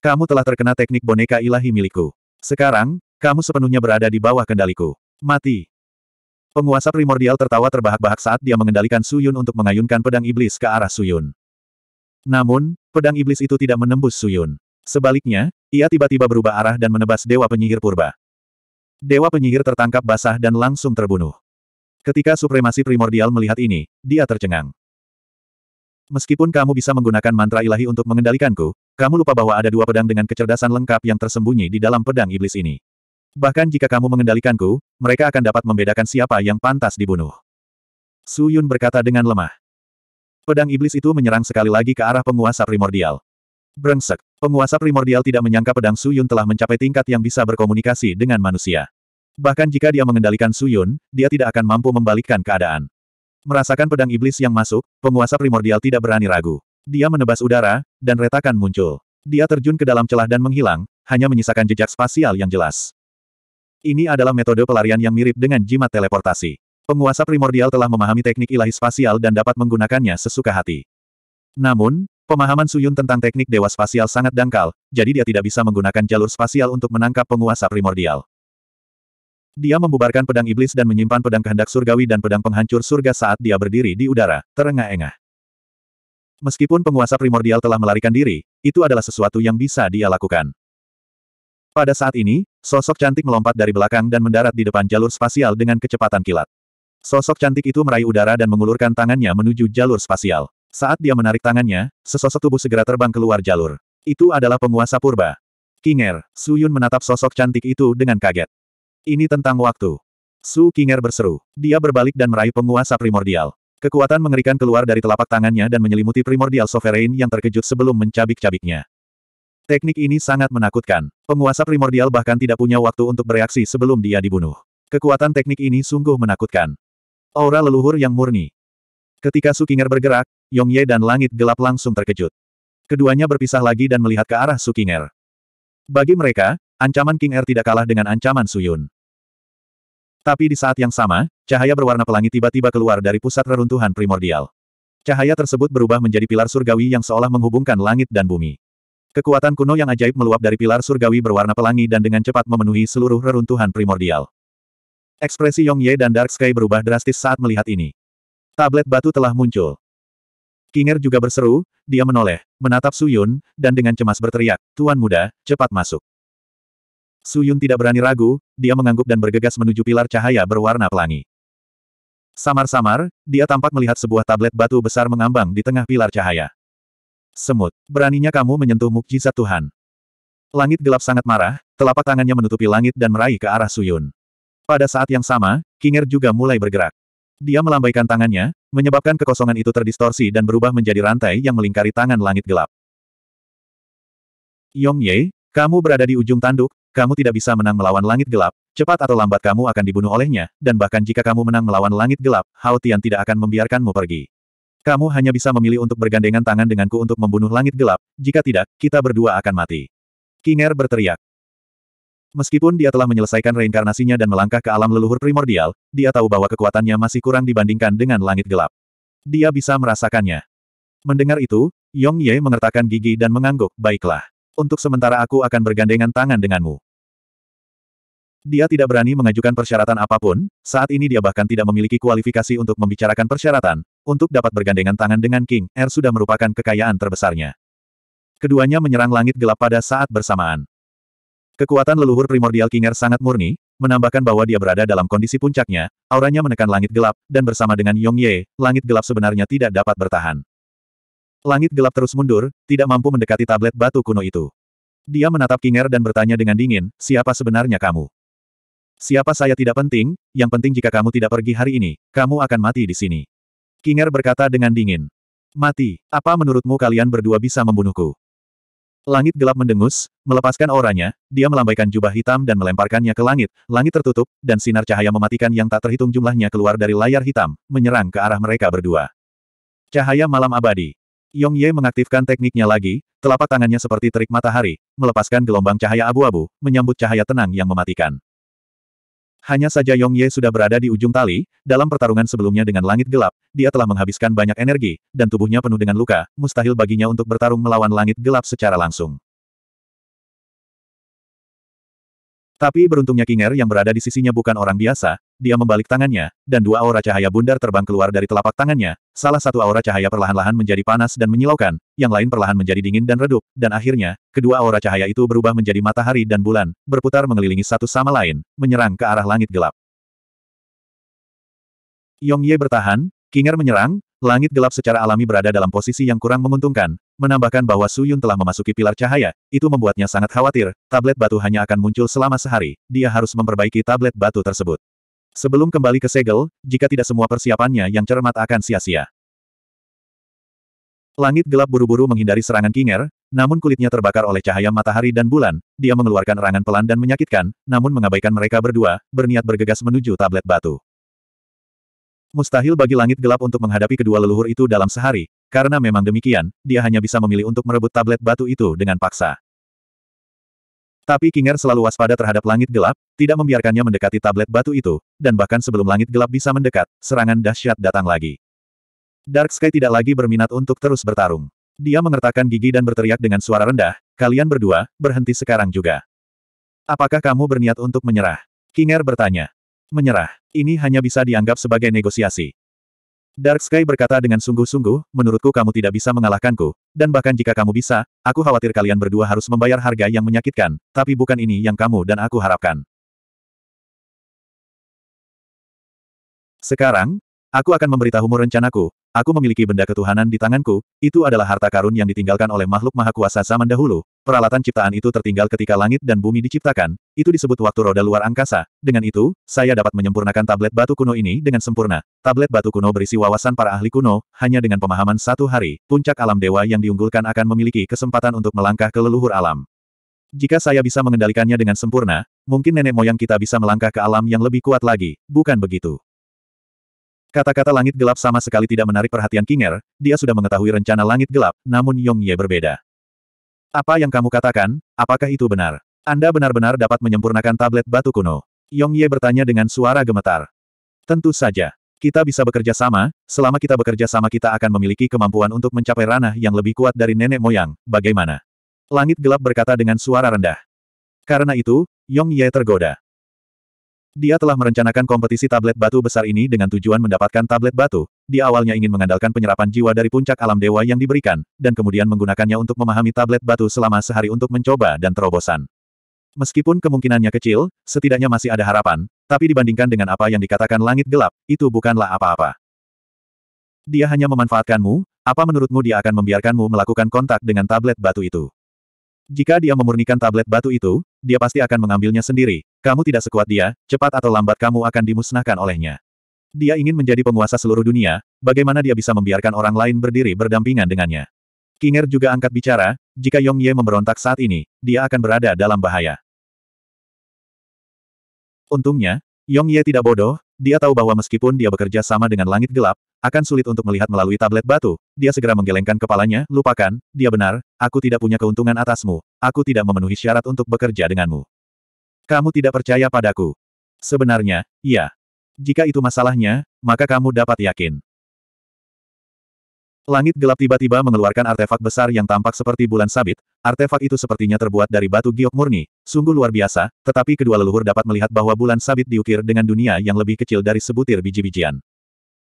Kamu telah terkena teknik boneka ilahi milikku. Sekarang, kamu sepenuhnya berada di bawah kendaliku. Mati. Penguasa primordial tertawa terbahak-bahak saat dia mengendalikan Suyun untuk mengayunkan pedang iblis ke arah Suyun. Namun, pedang iblis itu tidak menembus Suyun. Sebaliknya, ia tiba-tiba berubah arah dan menebas Dewa Penyihir Purba. Dewa Penyihir tertangkap basah dan langsung terbunuh. Ketika supremasi primordial melihat ini, dia tercengang. Meskipun kamu bisa menggunakan mantra ilahi untuk mengendalikanku, kamu lupa bahwa ada dua pedang dengan kecerdasan lengkap yang tersembunyi di dalam pedang iblis ini. Bahkan jika kamu mengendalikanku, mereka akan dapat membedakan siapa yang pantas dibunuh. Su Yun berkata dengan lemah. Pedang iblis itu menyerang sekali lagi ke arah penguasa primordial. Brengsek, penguasa primordial tidak menyangka pedang Su Yun telah mencapai tingkat yang bisa berkomunikasi dengan manusia. Bahkan jika dia mengendalikan Su Yun, dia tidak akan mampu membalikkan keadaan. Merasakan pedang iblis yang masuk, penguasa primordial tidak berani ragu. Dia menebas udara, dan retakan muncul. Dia terjun ke dalam celah dan menghilang, hanya menyisakan jejak spasial yang jelas. Ini adalah metode pelarian yang mirip dengan jimat teleportasi. Penguasa primordial telah memahami teknik ilahi spasial dan dapat menggunakannya sesuka hati. Namun, pemahaman Suyun tentang teknik dewa spasial sangat dangkal, jadi dia tidak bisa menggunakan jalur spasial untuk menangkap penguasa primordial. Dia membubarkan pedang iblis dan menyimpan pedang kehendak surgawi dan pedang penghancur surga saat dia berdiri di udara, terengah-engah. Meskipun penguasa primordial telah melarikan diri, itu adalah sesuatu yang bisa dia lakukan. Pada saat ini, sosok cantik melompat dari belakang dan mendarat di depan jalur spasial dengan kecepatan kilat. Sosok cantik itu meraih udara dan mengulurkan tangannya menuju jalur spasial. Saat dia menarik tangannya, sesosok tubuh segera terbang keluar jalur. Itu adalah penguasa purba. Kinger, Suyun menatap sosok cantik itu dengan kaget. Ini tentang waktu. Su Kinger berseru. Dia berbalik dan meraih penguasa primordial. Kekuatan mengerikan keluar dari telapak tangannya dan menyelimuti primordial sovereign yang terkejut sebelum mencabik-cabiknya. Teknik ini sangat menakutkan. Penguasa primordial bahkan tidak punya waktu untuk bereaksi sebelum dia dibunuh. Kekuatan teknik ini sungguh menakutkan. Aura leluhur yang murni. Ketika Su Kinger bergerak, Yongye dan langit gelap langsung terkejut. Keduanya berpisah lagi dan melihat ke arah Su Kinger. Bagi mereka, ancaman King Er tidak kalah dengan ancaman Su Yun. Tapi di saat yang sama, cahaya berwarna pelangi tiba-tiba keluar dari pusat reruntuhan primordial. Cahaya tersebut berubah menjadi pilar surgawi yang seolah menghubungkan langit dan bumi. Kekuatan kuno yang ajaib meluap dari pilar surgawi berwarna pelangi dan dengan cepat memenuhi seluruh reruntuhan primordial. Ekspresi Yong Ye dan Dark Sky berubah drastis saat melihat ini. Tablet batu telah muncul. Kinger juga berseru, dia menoleh, menatap Suyun, dan dengan cemas berteriak, Tuan muda, cepat masuk. Suyun tidak berani ragu, dia mengangguk dan bergegas menuju pilar cahaya berwarna pelangi. Samar-samar, dia tampak melihat sebuah tablet batu besar mengambang di tengah pilar cahaya. Semut, beraninya kamu menyentuh mukjizat Tuhan. Langit gelap sangat marah, telapak tangannya menutupi langit dan meraih ke arah Suyun. Pada saat yang sama, Kinger juga mulai bergerak. Dia melambaikan tangannya, menyebabkan kekosongan itu terdistorsi dan berubah menjadi rantai yang melingkari tangan langit gelap. Yong Ye, kamu berada di ujung tanduk, kamu tidak bisa menang melawan langit gelap, cepat atau lambat kamu akan dibunuh olehnya, dan bahkan jika kamu menang melawan langit gelap, Hao Tian tidak akan membiarkanmu pergi. Kamu hanya bisa memilih untuk bergandengan tangan denganku untuk membunuh langit gelap, jika tidak, kita berdua akan mati. Kinger berteriak. Meskipun dia telah menyelesaikan reinkarnasinya dan melangkah ke alam leluhur primordial, dia tahu bahwa kekuatannya masih kurang dibandingkan dengan langit gelap. Dia bisa merasakannya. Mendengar itu, Yong Ye mengertakkan gigi dan mengangguk, baiklah. Untuk sementara aku akan bergandengan tangan denganmu. Dia tidak berani mengajukan persyaratan apapun, saat ini dia bahkan tidak memiliki kualifikasi untuk membicarakan persyaratan, untuk dapat bergandengan tangan dengan King Er sudah merupakan kekayaan terbesarnya. Keduanya menyerang langit gelap pada saat bersamaan. Kekuatan leluhur primordial King Er sangat murni, menambahkan bahwa dia berada dalam kondisi puncaknya, auranya menekan langit gelap, dan bersama dengan Yong Ye, langit gelap sebenarnya tidak dapat bertahan. Langit gelap terus mundur, tidak mampu mendekati tablet batu kuno itu. Dia menatap Kinger dan bertanya dengan dingin, siapa sebenarnya kamu? Siapa saya tidak penting, yang penting jika kamu tidak pergi hari ini, kamu akan mati di sini. Kinger berkata dengan dingin. Mati, apa menurutmu kalian berdua bisa membunuhku? Langit gelap mendengus, melepaskan auranya, dia melambaikan jubah hitam dan melemparkannya ke langit, langit tertutup, dan sinar cahaya mematikan yang tak terhitung jumlahnya keluar dari layar hitam, menyerang ke arah mereka berdua. Cahaya malam abadi. Yong Ye mengaktifkan tekniknya lagi, telapak tangannya seperti terik matahari, melepaskan gelombang cahaya abu-abu, menyambut cahaya tenang yang mematikan. Hanya saja Yong Ye sudah berada di ujung tali, dalam pertarungan sebelumnya dengan langit gelap, dia telah menghabiskan banyak energi, dan tubuhnya penuh dengan luka, mustahil baginya untuk bertarung melawan langit gelap secara langsung. Tapi beruntungnya Kinger yang berada di sisinya bukan orang biasa, dia membalik tangannya, dan dua aura cahaya bundar terbang keluar dari telapak tangannya, salah satu aura cahaya perlahan-lahan menjadi panas dan menyilaukan, yang lain perlahan menjadi dingin dan redup, dan akhirnya, kedua aura cahaya itu berubah menjadi matahari dan bulan, berputar mengelilingi satu sama lain, menyerang ke arah langit gelap. Yong Ye bertahan, Kinger menyerang, Langit gelap secara alami berada dalam posisi yang kurang menguntungkan, menambahkan bahwa Suyun telah memasuki pilar cahaya, itu membuatnya sangat khawatir, tablet batu hanya akan muncul selama sehari, dia harus memperbaiki tablet batu tersebut. Sebelum kembali ke segel, jika tidak semua persiapannya yang cermat akan sia-sia. Langit gelap buru-buru menghindari serangan Kinger, namun kulitnya terbakar oleh cahaya matahari dan bulan, dia mengeluarkan erangan pelan dan menyakitkan, namun mengabaikan mereka berdua, berniat bergegas menuju tablet batu. Mustahil bagi langit gelap untuk menghadapi kedua leluhur itu dalam sehari, karena memang demikian, dia hanya bisa memilih untuk merebut tablet batu itu dengan paksa. Tapi Kinger selalu waspada terhadap langit gelap, tidak membiarkannya mendekati tablet batu itu, dan bahkan sebelum langit gelap bisa mendekat, serangan dahsyat datang lagi. Dark Sky tidak lagi berminat untuk terus bertarung. Dia mengertakkan gigi dan berteriak dengan suara rendah, kalian berdua, berhenti sekarang juga. Apakah kamu berniat untuk menyerah? Kinger bertanya menyerah. Ini hanya bisa dianggap sebagai negosiasi. Dark Sky berkata dengan sungguh-sungguh, menurutku kamu tidak bisa mengalahkanku, dan bahkan jika kamu bisa, aku khawatir kalian berdua harus membayar harga yang menyakitkan, tapi bukan ini yang kamu dan aku harapkan. Sekarang, aku akan memberitahumu rencanaku, aku memiliki benda ketuhanan di tanganku, itu adalah harta karun yang ditinggalkan oleh makhluk maha kuasa zaman dahulu, peralatan ciptaan itu tertinggal ketika langit dan bumi diciptakan, itu disebut waktu roda luar angkasa. Dengan itu, saya dapat menyempurnakan tablet batu kuno ini dengan sempurna. Tablet batu kuno berisi wawasan para ahli kuno, hanya dengan pemahaman satu hari, puncak alam dewa yang diunggulkan akan memiliki kesempatan untuk melangkah ke leluhur alam. Jika saya bisa mengendalikannya dengan sempurna, mungkin nenek moyang kita bisa melangkah ke alam yang lebih kuat lagi, bukan begitu? Kata-kata langit gelap sama sekali tidak menarik perhatian Kinger, dia sudah mengetahui rencana langit gelap, namun Yong Ye berbeda. Apa yang kamu katakan, apakah itu benar? Anda benar-benar dapat menyempurnakan tablet batu kuno. Yong Ye bertanya dengan suara gemetar. Tentu saja. Kita bisa bekerja sama, selama kita bekerja sama kita akan memiliki kemampuan untuk mencapai ranah yang lebih kuat dari nenek moyang, bagaimana? Langit gelap berkata dengan suara rendah. Karena itu, Yong Ye tergoda. Dia telah merencanakan kompetisi tablet batu besar ini dengan tujuan mendapatkan tablet batu. Di awalnya ingin mengandalkan penyerapan jiwa dari puncak alam dewa yang diberikan, dan kemudian menggunakannya untuk memahami tablet batu selama sehari untuk mencoba dan terobosan. Meskipun kemungkinannya kecil, setidaknya masih ada harapan, tapi dibandingkan dengan apa yang dikatakan langit gelap, itu bukanlah apa-apa. Dia hanya memanfaatkanmu, apa menurutmu dia akan membiarkanmu melakukan kontak dengan tablet batu itu? Jika dia memurnikan tablet batu itu, dia pasti akan mengambilnya sendiri, kamu tidak sekuat dia, cepat atau lambat kamu akan dimusnahkan olehnya. Dia ingin menjadi penguasa seluruh dunia, bagaimana dia bisa membiarkan orang lain berdiri berdampingan dengannya. Kinger juga angkat bicara, jika Yong Ye memberontak saat ini, dia akan berada dalam bahaya. Untungnya, Yong Ye tidak bodoh, dia tahu bahwa meskipun dia bekerja sama dengan langit gelap, akan sulit untuk melihat melalui tablet batu, dia segera menggelengkan kepalanya, lupakan, dia benar, aku tidak punya keuntungan atasmu, aku tidak memenuhi syarat untuk bekerja denganmu. Kamu tidak percaya padaku. Sebenarnya, iya. Jika itu masalahnya, maka kamu dapat yakin. Langit gelap tiba-tiba mengeluarkan artefak besar yang tampak seperti bulan sabit, artefak itu sepertinya terbuat dari batu giok murni, sungguh luar biasa, tetapi kedua leluhur dapat melihat bahwa bulan sabit diukir dengan dunia yang lebih kecil dari sebutir biji-bijian.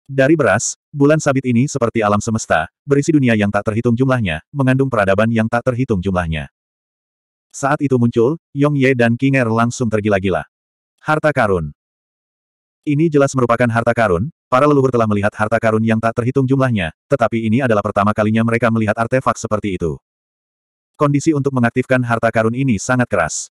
Dari beras, bulan sabit ini seperti alam semesta, berisi dunia yang tak terhitung jumlahnya, mengandung peradaban yang tak terhitung jumlahnya. Saat itu muncul, Yong Ye dan King Er langsung tergila-gila. Harta karun. Ini jelas merupakan harta karun, para leluhur telah melihat harta karun yang tak terhitung jumlahnya, tetapi ini adalah pertama kalinya mereka melihat artefak seperti itu. Kondisi untuk mengaktifkan harta karun ini sangat keras.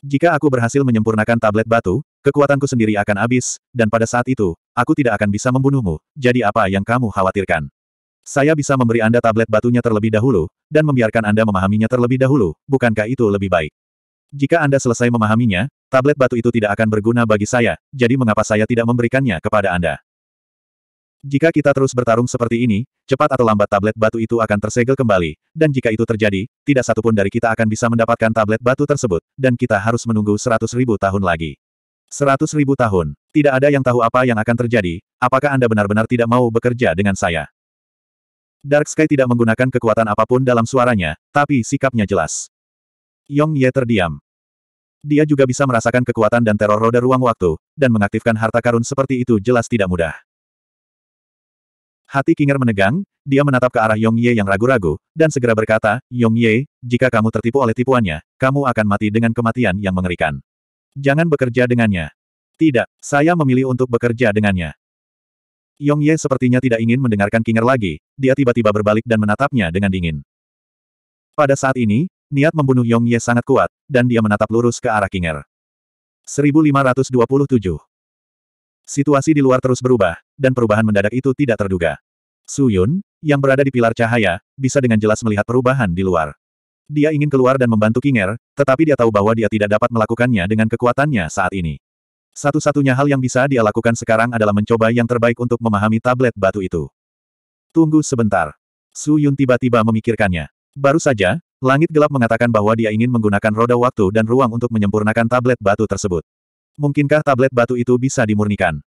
Jika aku berhasil menyempurnakan tablet batu, kekuatanku sendiri akan habis, dan pada saat itu, aku tidak akan bisa membunuhmu, jadi apa yang kamu khawatirkan? Saya bisa memberi Anda tablet batunya terlebih dahulu, dan membiarkan Anda memahaminya terlebih dahulu, bukankah itu lebih baik? Jika Anda selesai memahaminya, tablet batu itu tidak akan berguna bagi saya, jadi mengapa saya tidak memberikannya kepada Anda? Jika kita terus bertarung seperti ini, cepat atau lambat tablet batu itu akan tersegel kembali, dan jika itu terjadi, tidak satupun dari kita akan bisa mendapatkan tablet batu tersebut, dan kita harus menunggu seratus ribu tahun lagi. Seratus ribu tahun, tidak ada yang tahu apa yang akan terjadi, apakah Anda benar-benar tidak mau bekerja dengan saya? Dark Sky tidak menggunakan kekuatan apapun dalam suaranya, tapi sikapnya jelas. Yong Ye terdiam. Dia juga bisa merasakan kekuatan dan teror roda ruang waktu, dan mengaktifkan harta karun seperti itu jelas tidak mudah. Hati Kinger menegang, dia menatap ke arah Yong Ye yang ragu-ragu, dan segera berkata, Yong Ye, jika kamu tertipu oleh tipuannya, kamu akan mati dengan kematian yang mengerikan. Jangan bekerja dengannya. Tidak, saya memilih untuk bekerja dengannya. Yong Ye sepertinya tidak ingin mendengarkan Kinger lagi, dia tiba-tiba berbalik dan menatapnya dengan dingin. Pada saat ini, niat membunuh Yong Ye sangat kuat, dan dia menatap lurus ke arah Kinger. 1527 Situasi di luar terus berubah, dan perubahan mendadak itu tidak terduga. Su Yun, yang berada di pilar cahaya, bisa dengan jelas melihat perubahan di luar. Dia ingin keluar dan membantu Kinger, tetapi dia tahu bahwa dia tidak dapat melakukannya dengan kekuatannya saat ini. Satu-satunya hal yang bisa dia lakukan sekarang adalah mencoba yang terbaik untuk memahami tablet batu itu. Tunggu sebentar. Su Yun tiba-tiba memikirkannya. Baru saja, langit gelap mengatakan bahwa dia ingin menggunakan roda waktu dan ruang untuk menyempurnakan tablet batu tersebut. Mungkinkah tablet batu itu bisa dimurnikan?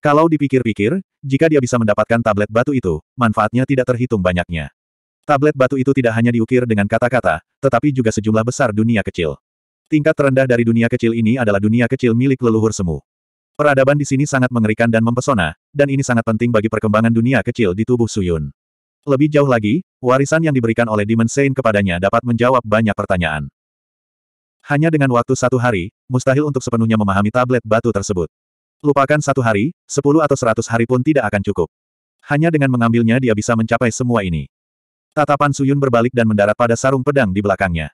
Kalau dipikir-pikir, jika dia bisa mendapatkan tablet batu itu, manfaatnya tidak terhitung banyaknya. Tablet batu itu tidak hanya diukir dengan kata-kata, tetapi juga sejumlah besar dunia kecil. Tingkat terendah dari dunia kecil ini adalah dunia kecil milik leluhur semu. Peradaban di sini sangat mengerikan dan mempesona, dan ini sangat penting bagi perkembangan dunia kecil di tubuh Suyun. Lebih jauh lagi, warisan yang diberikan oleh Demon Saint kepadanya dapat menjawab banyak pertanyaan. Hanya dengan waktu satu hari, mustahil untuk sepenuhnya memahami tablet batu tersebut. Lupakan satu hari, sepuluh atau seratus hari pun tidak akan cukup. Hanya dengan mengambilnya dia bisa mencapai semua ini. Tatapan Suyun berbalik dan mendarat pada sarung pedang di belakangnya.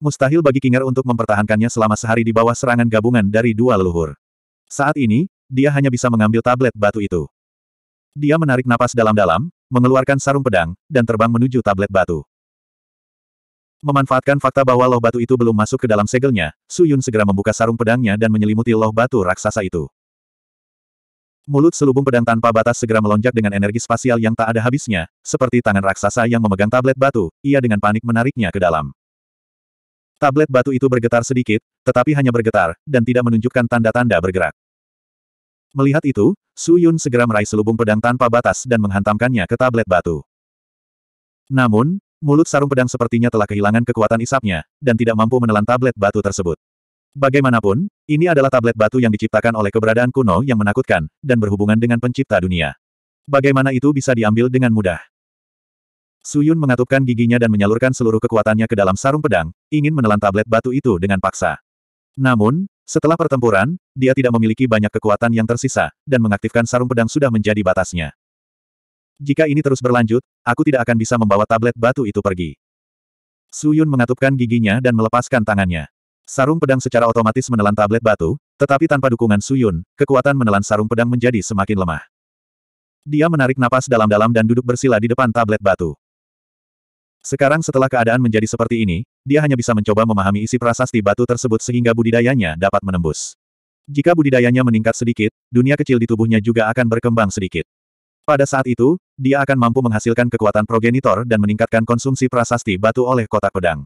Mustahil bagi Kinger untuk mempertahankannya selama sehari di bawah serangan gabungan dari dua leluhur. Saat ini, dia hanya bisa mengambil tablet batu itu. Dia menarik napas dalam-dalam, mengeluarkan sarung pedang, dan terbang menuju tablet batu. Memanfaatkan fakta bahwa loh batu itu belum masuk ke dalam segelnya, Su Yun segera membuka sarung pedangnya dan menyelimuti loh batu raksasa itu. Mulut selubung pedang tanpa batas segera melonjak dengan energi spasial yang tak ada habisnya, seperti tangan raksasa yang memegang tablet batu, ia dengan panik menariknya ke dalam. Tablet batu itu bergetar sedikit, tetapi hanya bergetar, dan tidak menunjukkan tanda-tanda bergerak. Melihat itu, Su Yun segera meraih selubung pedang tanpa batas dan menghantamkannya ke tablet batu. Namun, mulut sarung pedang sepertinya telah kehilangan kekuatan isapnya, dan tidak mampu menelan tablet batu tersebut. Bagaimanapun, ini adalah tablet batu yang diciptakan oleh keberadaan kuno yang menakutkan, dan berhubungan dengan pencipta dunia. Bagaimana itu bisa diambil dengan mudah? Suyun mengatupkan giginya dan menyalurkan seluruh kekuatannya ke dalam sarung pedang, ingin menelan tablet batu itu dengan paksa. Namun, setelah pertempuran, dia tidak memiliki banyak kekuatan yang tersisa, dan mengaktifkan sarung pedang sudah menjadi batasnya. Jika ini terus berlanjut, aku tidak akan bisa membawa tablet batu itu pergi. Suyun mengatupkan giginya dan melepaskan tangannya. Sarung pedang secara otomatis menelan tablet batu, tetapi tanpa dukungan Suyun, kekuatan menelan sarung pedang menjadi semakin lemah. Dia menarik napas dalam-dalam dan duduk bersila di depan tablet batu. Sekarang setelah keadaan menjadi seperti ini, dia hanya bisa mencoba memahami isi prasasti batu tersebut sehingga budidayanya dapat menembus. Jika budidayanya meningkat sedikit, dunia kecil di tubuhnya juga akan berkembang sedikit. Pada saat itu, dia akan mampu menghasilkan kekuatan progenitor dan meningkatkan konsumsi prasasti batu oleh kotak pedang.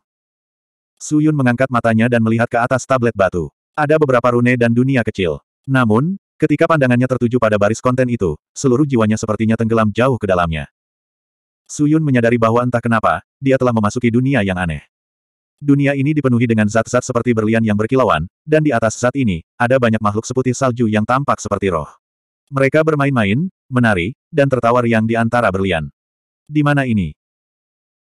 Yun mengangkat matanya dan melihat ke atas tablet batu. Ada beberapa rune dan dunia kecil. Namun, ketika pandangannya tertuju pada baris konten itu, seluruh jiwanya sepertinya tenggelam jauh ke dalamnya. Suyun menyadari bahwa entah kenapa, dia telah memasuki dunia yang aneh. Dunia ini dipenuhi dengan zat-zat seperti berlian yang berkilauan, dan di atas zat ini, ada banyak makhluk seputih salju yang tampak seperti roh. Mereka bermain-main, menari, dan tertawa riang di antara berlian. Di mana ini?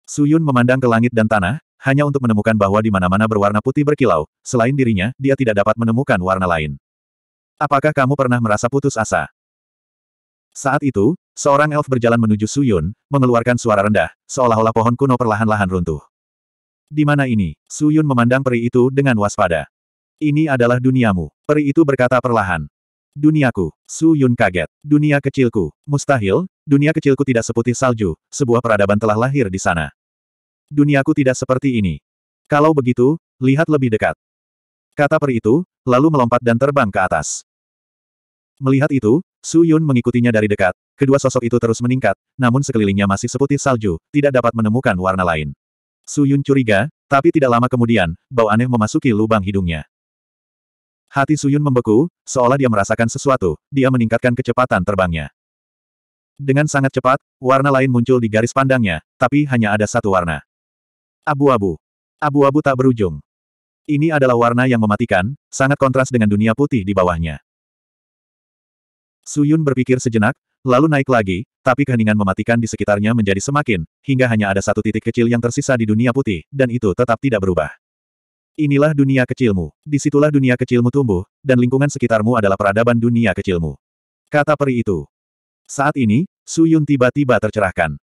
Suyun memandang ke langit dan tanah, hanya untuk menemukan bahwa di mana-mana berwarna putih berkilau, selain dirinya, dia tidak dapat menemukan warna lain. Apakah kamu pernah merasa putus asa? Saat itu, seorang elf berjalan menuju Suyun, mengeluarkan suara rendah, seolah-olah pohon kuno perlahan-lahan runtuh. Di mana ini? Suyun memandang peri itu dengan waspada. Ini adalah duniamu, peri itu berkata perlahan. Duniaku, Suyun kaget. Dunia kecilku, mustahil, dunia kecilku tidak seputih salju, sebuah peradaban telah lahir di sana. Duniaku tidak seperti ini. Kalau begitu, lihat lebih dekat. Kata peri itu, lalu melompat dan terbang ke atas. Melihat itu, Su Yun mengikutinya dari dekat. Kedua sosok itu terus meningkat, namun sekelilingnya masih seputih salju, tidak dapat menemukan warna lain. Su Yun curiga, tapi tidak lama kemudian, bau aneh memasuki lubang hidungnya. Hati Su Yun membeku, seolah dia merasakan sesuatu, dia meningkatkan kecepatan terbangnya. Dengan sangat cepat, warna lain muncul di garis pandangnya, tapi hanya ada satu warna. Abu-abu. Abu-abu tak berujung. Ini adalah warna yang mematikan, sangat kontras dengan dunia putih di bawahnya. Suyun berpikir sejenak, lalu naik lagi, tapi keheningan mematikan di sekitarnya menjadi semakin, hingga hanya ada satu titik kecil yang tersisa di dunia putih, dan itu tetap tidak berubah. Inilah dunia kecilmu, disitulah dunia kecilmu tumbuh, dan lingkungan sekitarmu adalah peradaban dunia kecilmu. Kata peri itu. Saat ini, Suyun tiba-tiba tercerahkan.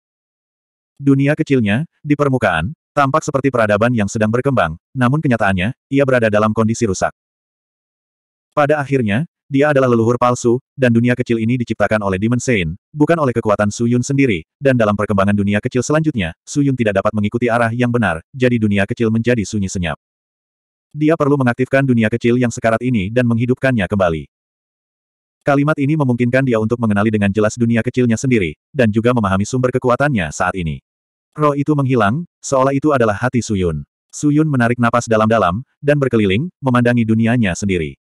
Dunia kecilnya, di permukaan, tampak seperti peradaban yang sedang berkembang, namun kenyataannya, ia berada dalam kondisi rusak. Pada akhirnya, dia adalah leluhur palsu, dan dunia kecil ini diciptakan oleh Demon Sein, bukan oleh kekuatan Suyun sendiri, dan dalam perkembangan dunia kecil selanjutnya, Suyun tidak dapat mengikuti arah yang benar, jadi dunia kecil menjadi sunyi senyap. Dia perlu mengaktifkan dunia kecil yang sekarat ini dan menghidupkannya kembali. Kalimat ini memungkinkan dia untuk mengenali dengan jelas dunia kecilnya sendiri, dan juga memahami sumber kekuatannya saat ini. Roh itu menghilang, seolah itu adalah hati Suyun. Suyun menarik napas dalam-dalam, dan berkeliling, memandangi dunianya sendiri.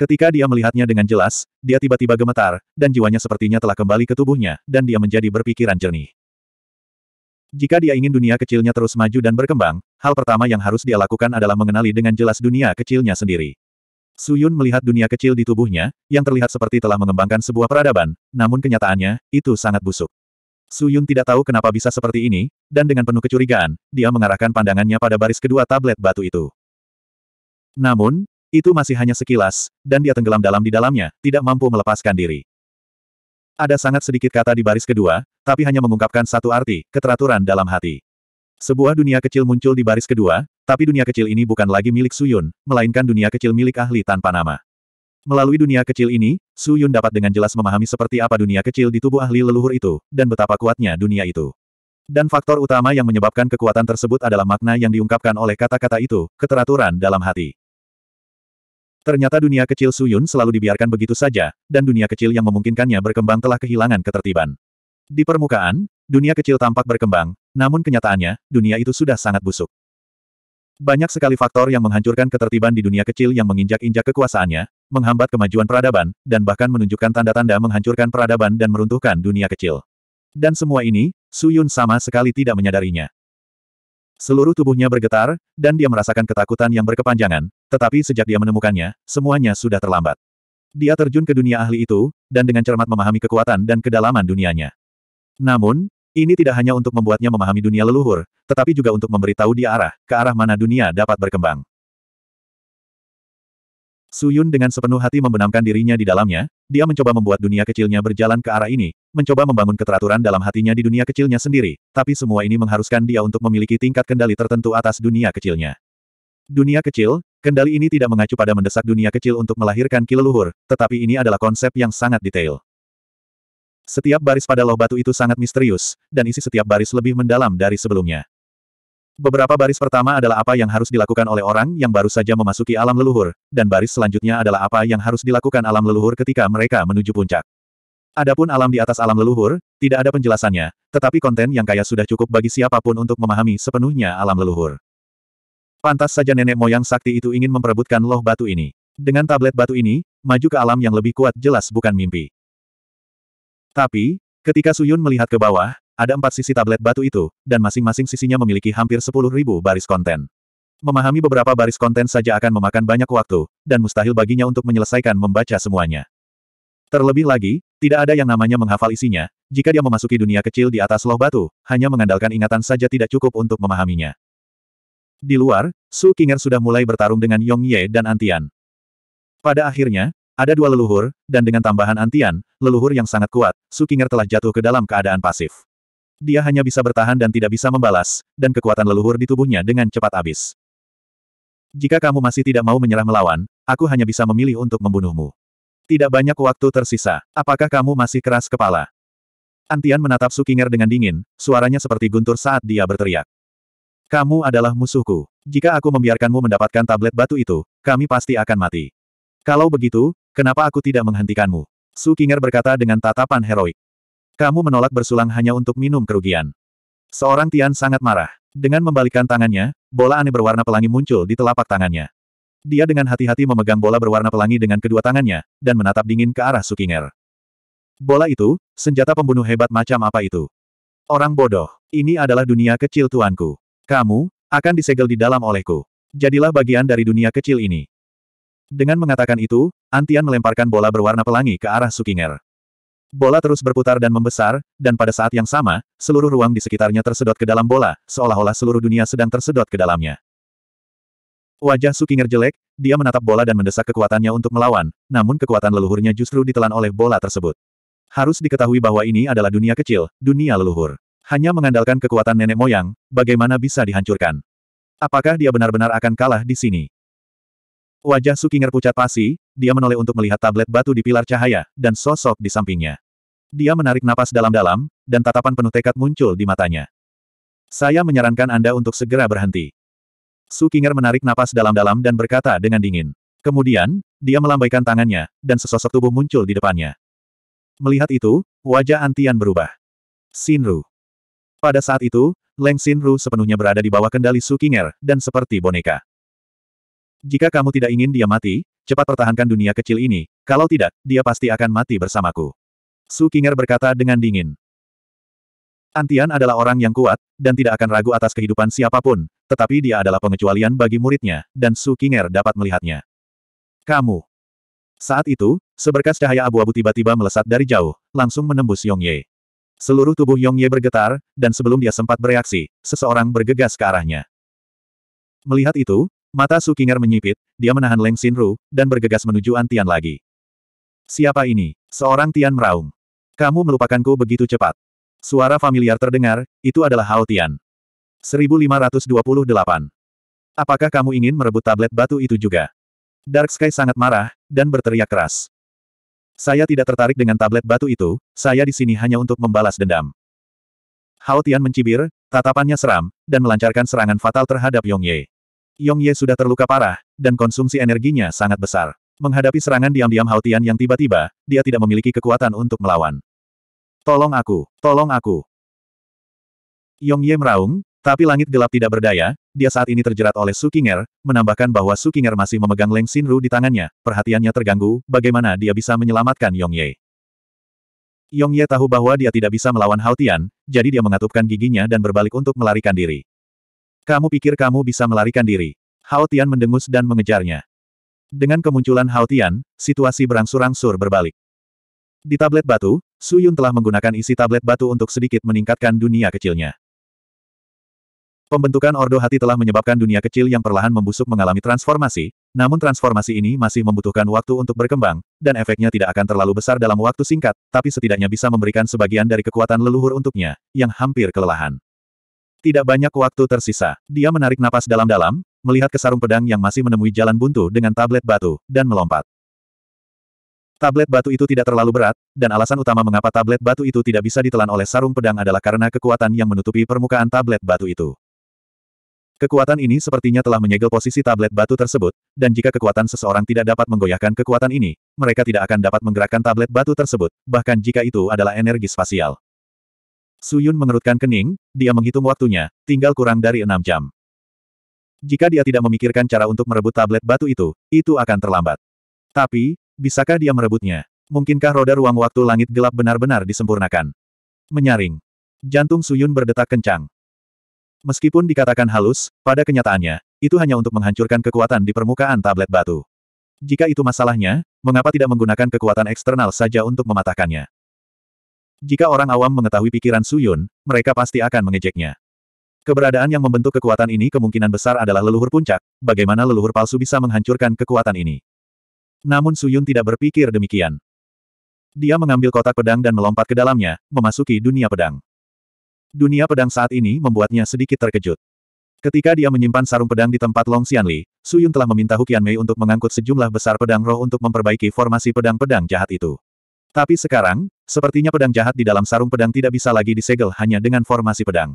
Ketika dia melihatnya dengan jelas, dia tiba-tiba gemetar, dan jiwanya sepertinya telah kembali ke tubuhnya, dan dia menjadi berpikiran jernih. Jika dia ingin dunia kecilnya terus maju dan berkembang, hal pertama yang harus dia lakukan adalah mengenali dengan jelas dunia kecilnya sendiri. Suyun melihat dunia kecil di tubuhnya, yang terlihat seperti telah mengembangkan sebuah peradaban, namun kenyataannya, itu sangat busuk. Suyun tidak tahu kenapa bisa seperti ini, dan dengan penuh kecurigaan, dia mengarahkan pandangannya pada baris kedua tablet batu itu. Namun, itu masih hanya sekilas, dan dia tenggelam dalam di dalamnya, tidak mampu melepaskan diri. Ada sangat sedikit kata di baris kedua, tapi hanya mengungkapkan satu arti, keteraturan dalam hati. Sebuah dunia kecil muncul di baris kedua, tapi dunia kecil ini bukan lagi milik Suyun, melainkan dunia kecil milik ahli tanpa nama. Melalui dunia kecil ini, Suyun dapat dengan jelas memahami seperti apa dunia kecil di tubuh ahli leluhur itu, dan betapa kuatnya dunia itu. Dan faktor utama yang menyebabkan kekuatan tersebut adalah makna yang diungkapkan oleh kata-kata itu, keteraturan dalam hati. Ternyata dunia kecil Suyun selalu dibiarkan begitu saja, dan dunia kecil yang memungkinkannya berkembang telah kehilangan ketertiban. Di permukaan, dunia kecil tampak berkembang, namun kenyataannya, dunia itu sudah sangat busuk. Banyak sekali faktor yang menghancurkan ketertiban di dunia kecil yang menginjak-injak kekuasaannya, menghambat kemajuan peradaban, dan bahkan menunjukkan tanda-tanda menghancurkan peradaban dan meruntuhkan dunia kecil. Dan semua ini, Suyun sama sekali tidak menyadarinya. Seluruh tubuhnya bergetar, dan dia merasakan ketakutan yang berkepanjangan, tetapi sejak dia menemukannya, semuanya sudah terlambat. Dia terjun ke dunia ahli itu, dan dengan cermat memahami kekuatan dan kedalaman dunianya. Namun, ini tidak hanya untuk membuatnya memahami dunia leluhur, tetapi juga untuk memberitahu dia arah, ke arah mana dunia dapat berkembang. Su Yun dengan sepenuh hati membenamkan dirinya di dalamnya, dia mencoba membuat dunia kecilnya berjalan ke arah ini, mencoba membangun keteraturan dalam hatinya di dunia kecilnya sendiri, tapi semua ini mengharuskan dia untuk memiliki tingkat kendali tertentu atas dunia kecilnya. Dunia kecil, kendali ini tidak mengacu pada mendesak dunia kecil untuk melahirkan kileluhur, tetapi ini adalah konsep yang sangat detail. Setiap baris pada loh batu itu sangat misterius, dan isi setiap baris lebih mendalam dari sebelumnya. Beberapa baris pertama adalah apa yang harus dilakukan oleh orang yang baru saja memasuki alam leluhur, dan baris selanjutnya adalah apa yang harus dilakukan alam leluhur ketika mereka menuju puncak. Adapun alam di atas alam leluhur, tidak ada penjelasannya, tetapi konten yang kaya sudah cukup bagi siapapun untuk memahami sepenuhnya alam leluhur. Pantas saja nenek moyang sakti itu ingin memperebutkan loh batu ini. Dengan tablet batu ini, maju ke alam yang lebih kuat jelas bukan mimpi. Tapi, ketika Suyun melihat ke bawah, ada empat sisi tablet batu itu, dan masing-masing sisinya memiliki hampir sepuluh ribu baris konten. Memahami beberapa baris konten saja akan memakan banyak waktu, dan mustahil baginya untuk menyelesaikan membaca semuanya. Terlebih lagi, tidak ada yang namanya menghafal isinya, jika dia memasuki dunia kecil di atas loh batu, hanya mengandalkan ingatan saja tidak cukup untuk memahaminya. Di luar, Su King'er sudah mulai bertarung dengan Yong Ye dan Antian. Pada akhirnya, ada dua leluhur, dan dengan tambahan antian, leluhur yang sangat kuat, Su King'er telah jatuh ke dalam keadaan pasif dia hanya bisa bertahan dan tidak bisa membalas, dan kekuatan leluhur di tubuhnya dengan cepat habis. Jika kamu masih tidak mau menyerah melawan, aku hanya bisa memilih untuk membunuhmu. Tidak banyak waktu tersisa. Apakah kamu masih keras kepala? Antian menatap Sukinger dengan dingin, suaranya seperti guntur saat dia berteriak. Kamu adalah musuhku. Jika aku membiarkanmu mendapatkan tablet batu itu, kami pasti akan mati. Kalau begitu, kenapa aku tidak menghentikanmu? Sukinger berkata dengan tatapan heroik. Kamu menolak bersulang hanya untuk minum kerugian. Seorang Tian sangat marah. Dengan membalikan tangannya, bola aneh berwarna pelangi muncul di telapak tangannya. Dia dengan hati-hati memegang bola berwarna pelangi dengan kedua tangannya, dan menatap dingin ke arah Sukinger. Bola itu, senjata pembunuh hebat macam apa itu? Orang bodoh, ini adalah dunia kecil tuanku. Kamu, akan disegel di dalam olehku. Jadilah bagian dari dunia kecil ini. Dengan mengatakan itu, Antian melemparkan bola berwarna pelangi ke arah Sukinger. Bola terus berputar dan membesar, dan pada saat yang sama, seluruh ruang di sekitarnya tersedot ke dalam bola, seolah-olah seluruh dunia sedang tersedot ke dalamnya. Wajah Sukinger jelek, dia menatap bola dan mendesak kekuatannya untuk melawan, namun kekuatan leluhurnya justru ditelan oleh bola tersebut. Harus diketahui bahwa ini adalah dunia kecil, dunia leluhur. Hanya mengandalkan kekuatan nenek moyang, bagaimana bisa dihancurkan? Apakah dia benar-benar akan kalah di sini? Wajah Sukinger pucat pasi, dia menoleh untuk melihat tablet batu di pilar cahaya, dan sosok di sampingnya. Dia menarik napas dalam-dalam, dan tatapan penuh tekad muncul di matanya. Saya menyarankan Anda untuk segera berhenti. Sukinger menarik napas dalam-dalam dan berkata dengan dingin. Kemudian, dia melambaikan tangannya, dan sesosok tubuh muncul di depannya. Melihat itu, wajah Antian berubah. Sinru. Pada saat itu, Leng Sinru sepenuhnya berada di bawah kendali Sukinger, dan seperti boneka. Jika kamu tidak ingin dia mati, cepat pertahankan dunia kecil ini, kalau tidak, dia pasti akan mati bersamaku. Su Qing'er berkata dengan dingin. Antian adalah orang yang kuat, dan tidak akan ragu atas kehidupan siapapun, tetapi dia adalah pengecualian bagi muridnya, dan Su Qing'er dapat melihatnya. Kamu. Saat itu, seberkas cahaya abu-abu tiba-tiba melesat dari jauh, langsung menembus Yong Ye. Seluruh tubuh Yong Ye bergetar, dan sebelum dia sempat bereaksi, seseorang bergegas ke arahnya. Melihat itu, Mata Su Qinger menyipit, dia menahan Leng Xinru, dan bergegas menuju Antian lagi. Siapa ini? Seorang Tian meraung. Kamu melupakanku begitu cepat. Suara familiar terdengar, itu adalah Hao Tian. 1528. Apakah kamu ingin merebut tablet batu itu juga? Dark Sky sangat marah, dan berteriak keras. Saya tidak tertarik dengan tablet batu itu, saya di sini hanya untuk membalas dendam. Hao Tian mencibir, tatapannya seram, dan melancarkan serangan fatal terhadap Yong Ye. Yong Ye sudah terluka parah, dan konsumsi energinya sangat besar. Menghadapi serangan diam-diam Haotian yang tiba-tiba, dia tidak memiliki kekuatan untuk melawan. Tolong aku, tolong aku. Yong Ye meraung, tapi langit gelap tidak berdaya, dia saat ini terjerat oleh Sukinger, menambahkan bahwa Sukinger masih memegang Leng Xinru di tangannya, perhatiannya terganggu, bagaimana dia bisa menyelamatkan Yong Ye. Yong Ye tahu bahwa dia tidak bisa melawan Haotian, jadi dia mengatupkan giginya dan berbalik untuk melarikan diri. Kamu pikir kamu bisa melarikan diri? Hao Tian mendengus dan mengejarnya. Dengan kemunculan Hao Tian, situasi berangsur-angsur berbalik. Di tablet batu, Su Yun telah menggunakan isi tablet batu untuk sedikit meningkatkan dunia kecilnya. Pembentukan Ordo Hati telah menyebabkan dunia kecil yang perlahan membusuk mengalami transformasi, namun transformasi ini masih membutuhkan waktu untuk berkembang, dan efeknya tidak akan terlalu besar dalam waktu singkat, tapi setidaknya bisa memberikan sebagian dari kekuatan leluhur untuknya, yang hampir kelelahan. Tidak banyak waktu tersisa. Dia menarik napas dalam-dalam, melihat ke sarung pedang yang masih menemui jalan buntu dengan tablet batu, dan melompat. Tablet batu itu tidak terlalu berat, dan alasan utama mengapa tablet batu itu tidak bisa ditelan oleh sarung pedang adalah karena kekuatan yang menutupi permukaan tablet batu itu. Kekuatan ini sepertinya telah menyegel posisi tablet batu tersebut, dan jika kekuatan seseorang tidak dapat menggoyahkan kekuatan ini, mereka tidak akan dapat menggerakkan tablet batu tersebut, bahkan jika itu adalah energi spasial. Suyun mengerutkan kening, dia menghitung waktunya, tinggal kurang dari enam jam. Jika dia tidak memikirkan cara untuk merebut tablet batu itu, itu akan terlambat. Tapi, bisakah dia merebutnya? Mungkinkah roda ruang waktu langit gelap benar-benar disempurnakan? Menyaring. Jantung Suyun berdetak kencang. Meskipun dikatakan halus, pada kenyataannya, itu hanya untuk menghancurkan kekuatan di permukaan tablet batu. Jika itu masalahnya, mengapa tidak menggunakan kekuatan eksternal saja untuk mematahkannya? Jika orang awam mengetahui pikiran Suyun, mereka pasti akan mengejeknya. Keberadaan yang membentuk kekuatan ini kemungkinan besar adalah leluhur puncak, bagaimana leluhur palsu bisa menghancurkan kekuatan ini. Namun Suyun tidak berpikir demikian. Dia mengambil kotak pedang dan melompat ke dalamnya, memasuki dunia pedang. Dunia pedang saat ini membuatnya sedikit terkejut. Ketika dia menyimpan sarung pedang di tempat Long Xianli, Suyun telah meminta Hukian Mei untuk mengangkut sejumlah besar pedang roh untuk memperbaiki formasi pedang-pedang jahat itu. Tapi sekarang, Sepertinya pedang jahat di dalam sarung pedang tidak bisa lagi disegel hanya dengan formasi pedang.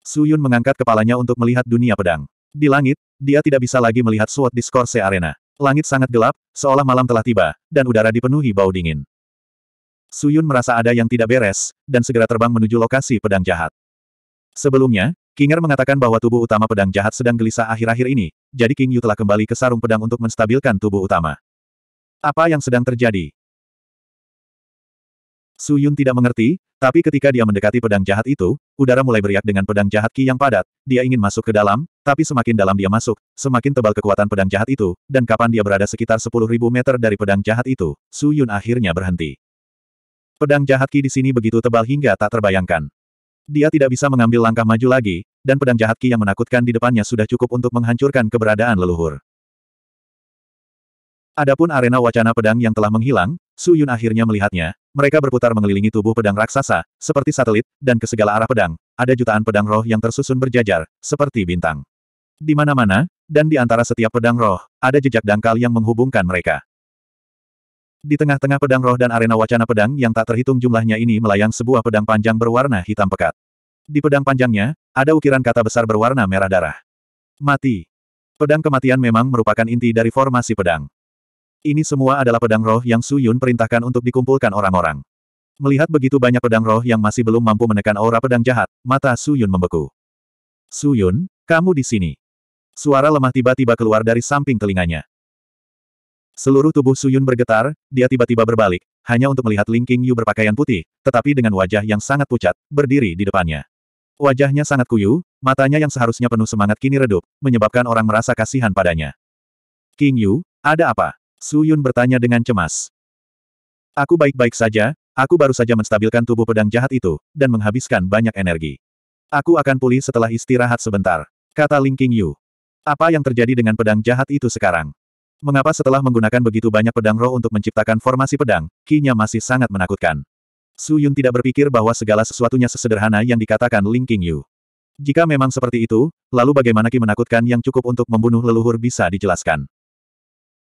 Su Yun mengangkat kepalanya untuk melihat dunia pedang. Di langit, dia tidak bisa lagi melihat suat di Scorse Arena. Langit sangat gelap, seolah malam telah tiba, dan udara dipenuhi bau dingin. Su Yun merasa ada yang tidak beres, dan segera terbang menuju lokasi pedang jahat. Sebelumnya, Kinger mengatakan bahwa tubuh utama pedang jahat sedang gelisah akhir-akhir ini, jadi King Yu telah kembali ke sarung pedang untuk menstabilkan tubuh utama. Apa yang sedang terjadi? Su Yun tidak mengerti, tapi ketika dia mendekati pedang jahat itu, udara mulai beriak dengan pedang jahat Ki yang padat, dia ingin masuk ke dalam, tapi semakin dalam dia masuk, semakin tebal kekuatan pedang jahat itu, dan kapan dia berada sekitar 10.000 meter dari pedang jahat itu, Su Yun akhirnya berhenti. Pedang jahat Ki di sini begitu tebal hingga tak terbayangkan. Dia tidak bisa mengambil langkah maju lagi, dan pedang jahat Ki yang menakutkan di depannya sudah cukup untuk menghancurkan keberadaan leluhur. Adapun arena wacana pedang yang telah menghilang, Su Yun akhirnya melihatnya, mereka berputar mengelilingi tubuh pedang raksasa, seperti satelit, dan ke segala arah pedang, ada jutaan pedang roh yang tersusun berjajar, seperti bintang. Di mana-mana, dan di antara setiap pedang roh, ada jejak dangkal yang menghubungkan mereka. Di tengah-tengah pedang roh dan arena wacana pedang yang tak terhitung jumlahnya ini melayang sebuah pedang panjang berwarna hitam pekat. Di pedang panjangnya, ada ukiran kata besar berwarna merah darah. Mati. Pedang kematian memang merupakan inti dari formasi pedang. Ini semua adalah pedang roh yang Su Yun perintahkan untuk dikumpulkan orang-orang. Melihat begitu banyak pedang roh yang masih belum mampu menekan aura pedang jahat, mata Su Yun membeku. Su Yun, kamu di sini. Suara lemah tiba-tiba keluar dari samping telinganya. Seluruh tubuh Su Yun bergetar, dia tiba-tiba berbalik, hanya untuk melihat Ling King Yu berpakaian putih, tetapi dengan wajah yang sangat pucat, berdiri di depannya. Wajahnya sangat kuyu, matanya yang seharusnya penuh semangat kini redup, menyebabkan orang merasa kasihan padanya. King Yu, ada apa? Suyun bertanya dengan cemas. Aku baik-baik saja, aku baru saja menstabilkan tubuh pedang jahat itu, dan menghabiskan banyak energi. Aku akan pulih setelah istirahat sebentar, kata Ling King Yu. Apa yang terjadi dengan pedang jahat itu sekarang? Mengapa setelah menggunakan begitu banyak pedang roh untuk menciptakan formasi pedang, kinya masih sangat menakutkan? Su Yun tidak berpikir bahwa segala sesuatunya sesederhana yang dikatakan Ling King Yu. Jika memang seperti itu, lalu bagaimana ki menakutkan yang cukup untuk membunuh leluhur bisa dijelaskan?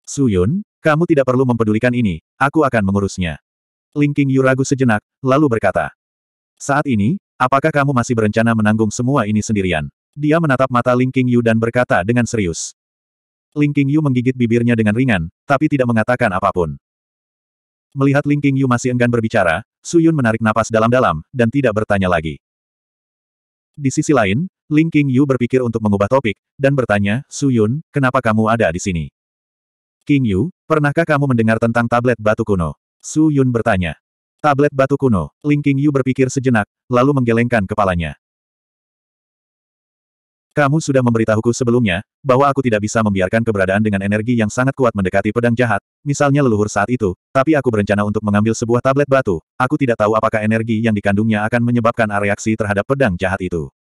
Suyun, kamu tidak perlu mempedulikan ini, aku akan mengurusnya. Ling King ragu sejenak, lalu berkata. Saat ini, apakah kamu masih berencana menanggung semua ini sendirian? Dia menatap mata Ling King dan berkata dengan serius. Ling King menggigit bibirnya dengan ringan, tapi tidak mengatakan apapun. Melihat Ling King masih enggan berbicara, Suyun menarik napas dalam-dalam, dan tidak bertanya lagi. Di sisi lain, Ling King berpikir untuk mengubah topik, dan bertanya, Suyun, kenapa kamu ada di sini? King Yu, pernahkah kamu mendengar tentang tablet batu kuno? Su Yun bertanya. Tablet batu kuno, Ling King Yu berpikir sejenak, lalu menggelengkan kepalanya. Kamu sudah memberitahuku sebelumnya, bahwa aku tidak bisa membiarkan keberadaan dengan energi yang sangat kuat mendekati pedang jahat, misalnya leluhur saat itu, tapi aku berencana untuk mengambil sebuah tablet batu, aku tidak tahu apakah energi yang dikandungnya akan menyebabkan reaksi terhadap pedang jahat itu.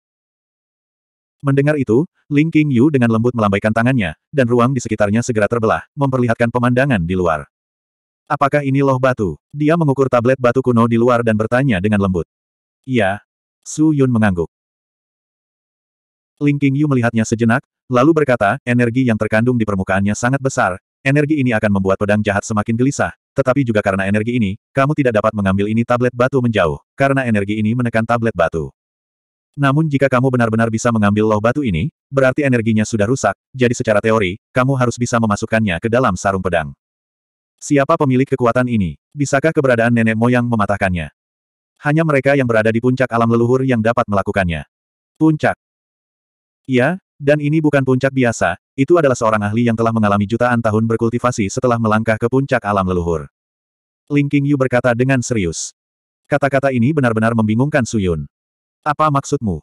Mendengar itu, Ling King Yu dengan lembut melambaikan tangannya, dan ruang di sekitarnya segera terbelah, memperlihatkan pemandangan di luar. Apakah ini loh batu? Dia mengukur tablet batu kuno di luar dan bertanya dengan lembut. Iya. Su Yun mengangguk. Ling King Yu melihatnya sejenak, lalu berkata, energi yang terkandung di permukaannya sangat besar, energi ini akan membuat pedang jahat semakin gelisah, tetapi juga karena energi ini, kamu tidak dapat mengambil ini tablet batu menjauh, karena energi ini menekan tablet batu. Namun jika kamu benar-benar bisa mengambil loh batu ini, berarti energinya sudah rusak, jadi secara teori, kamu harus bisa memasukkannya ke dalam sarung pedang. Siapa pemilik kekuatan ini? Bisakah keberadaan nenek moyang mematahkannya? Hanya mereka yang berada di puncak alam leluhur yang dapat melakukannya. Puncak. Ya, dan ini bukan puncak biasa, itu adalah seorang ahli yang telah mengalami jutaan tahun berkultivasi setelah melangkah ke puncak alam leluhur. Ling Qingyu berkata dengan serius. Kata-kata ini benar-benar membingungkan Suyun. Apa maksudmu?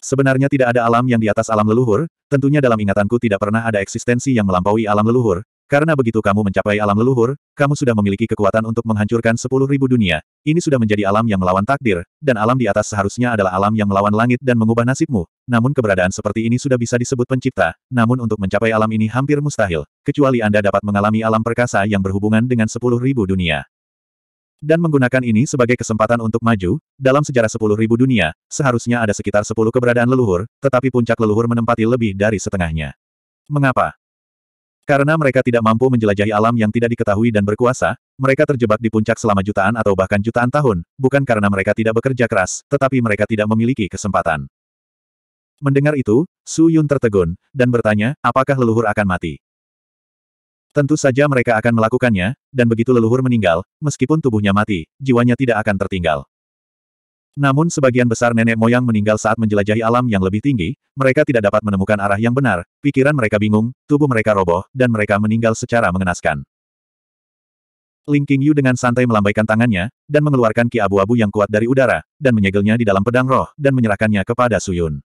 Sebenarnya tidak ada alam yang di atas alam leluhur, tentunya dalam ingatanku tidak pernah ada eksistensi yang melampaui alam leluhur, karena begitu kamu mencapai alam leluhur, kamu sudah memiliki kekuatan untuk menghancurkan sepuluh ribu dunia, ini sudah menjadi alam yang melawan takdir, dan alam di atas seharusnya adalah alam yang melawan langit dan mengubah nasibmu, namun keberadaan seperti ini sudah bisa disebut pencipta, namun untuk mencapai alam ini hampir mustahil, kecuali Anda dapat mengalami alam perkasa yang berhubungan dengan sepuluh ribu dunia dan menggunakan ini sebagai kesempatan untuk maju, dalam sejarah sepuluh ribu dunia, seharusnya ada sekitar sepuluh keberadaan leluhur, tetapi puncak leluhur menempati lebih dari setengahnya. Mengapa? Karena mereka tidak mampu menjelajahi alam yang tidak diketahui dan berkuasa, mereka terjebak di puncak selama jutaan atau bahkan jutaan tahun, bukan karena mereka tidak bekerja keras, tetapi mereka tidak memiliki kesempatan. Mendengar itu, Su Yun tertegun, dan bertanya, apakah leluhur akan mati? Tentu saja mereka akan melakukannya, dan begitu leluhur meninggal, meskipun tubuhnya mati, jiwanya tidak akan tertinggal. Namun sebagian besar nenek moyang meninggal saat menjelajahi alam yang lebih tinggi, mereka tidak dapat menemukan arah yang benar, pikiran mereka bingung, tubuh mereka roboh, dan mereka meninggal secara mengenaskan. Ling King Yu dengan santai melambaikan tangannya, dan mengeluarkan ki abu-abu yang kuat dari udara, dan menyegelnya di dalam pedang roh, dan menyerahkannya kepada Suyun.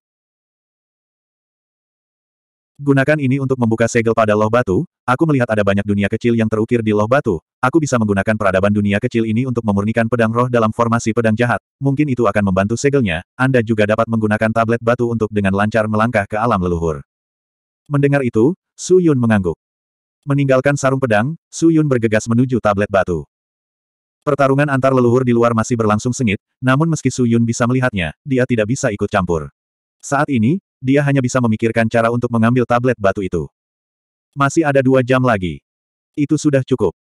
Gunakan ini untuk membuka segel pada loh batu, aku melihat ada banyak dunia kecil yang terukir di loh batu, aku bisa menggunakan peradaban dunia kecil ini untuk memurnikan pedang roh dalam formasi pedang jahat, mungkin itu akan membantu segelnya, Anda juga dapat menggunakan tablet batu untuk dengan lancar melangkah ke alam leluhur. Mendengar itu, Su Yun mengangguk. Meninggalkan sarung pedang, Su Yun bergegas menuju tablet batu. Pertarungan antar leluhur di luar masih berlangsung sengit, namun meski Su Yun bisa melihatnya, dia tidak bisa ikut campur. Saat ini, dia hanya bisa memikirkan cara untuk mengambil tablet batu itu. Masih ada dua jam lagi. Itu sudah cukup.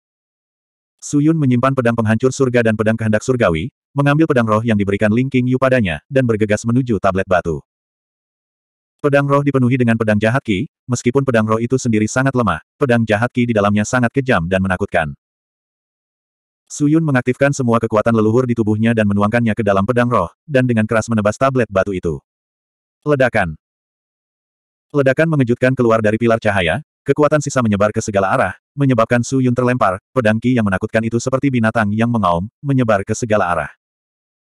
Suyun menyimpan pedang penghancur surga dan pedang kehendak surgawi, mengambil pedang roh yang diberikan Ling King Yu padanya, dan bergegas menuju tablet batu. Pedang roh dipenuhi dengan pedang jahat Ki, meskipun pedang roh itu sendiri sangat lemah, pedang jahat Ki di dalamnya sangat kejam dan menakutkan. Suyun mengaktifkan semua kekuatan leluhur di tubuhnya dan menuangkannya ke dalam pedang roh, dan dengan keras menebas tablet batu itu. Ledakan. Ledakan mengejutkan keluar dari pilar cahaya, kekuatan sisa menyebar ke segala arah, menyebabkan Su Yun terlempar, pedang Qi yang menakutkan itu seperti binatang yang mengaum, menyebar ke segala arah.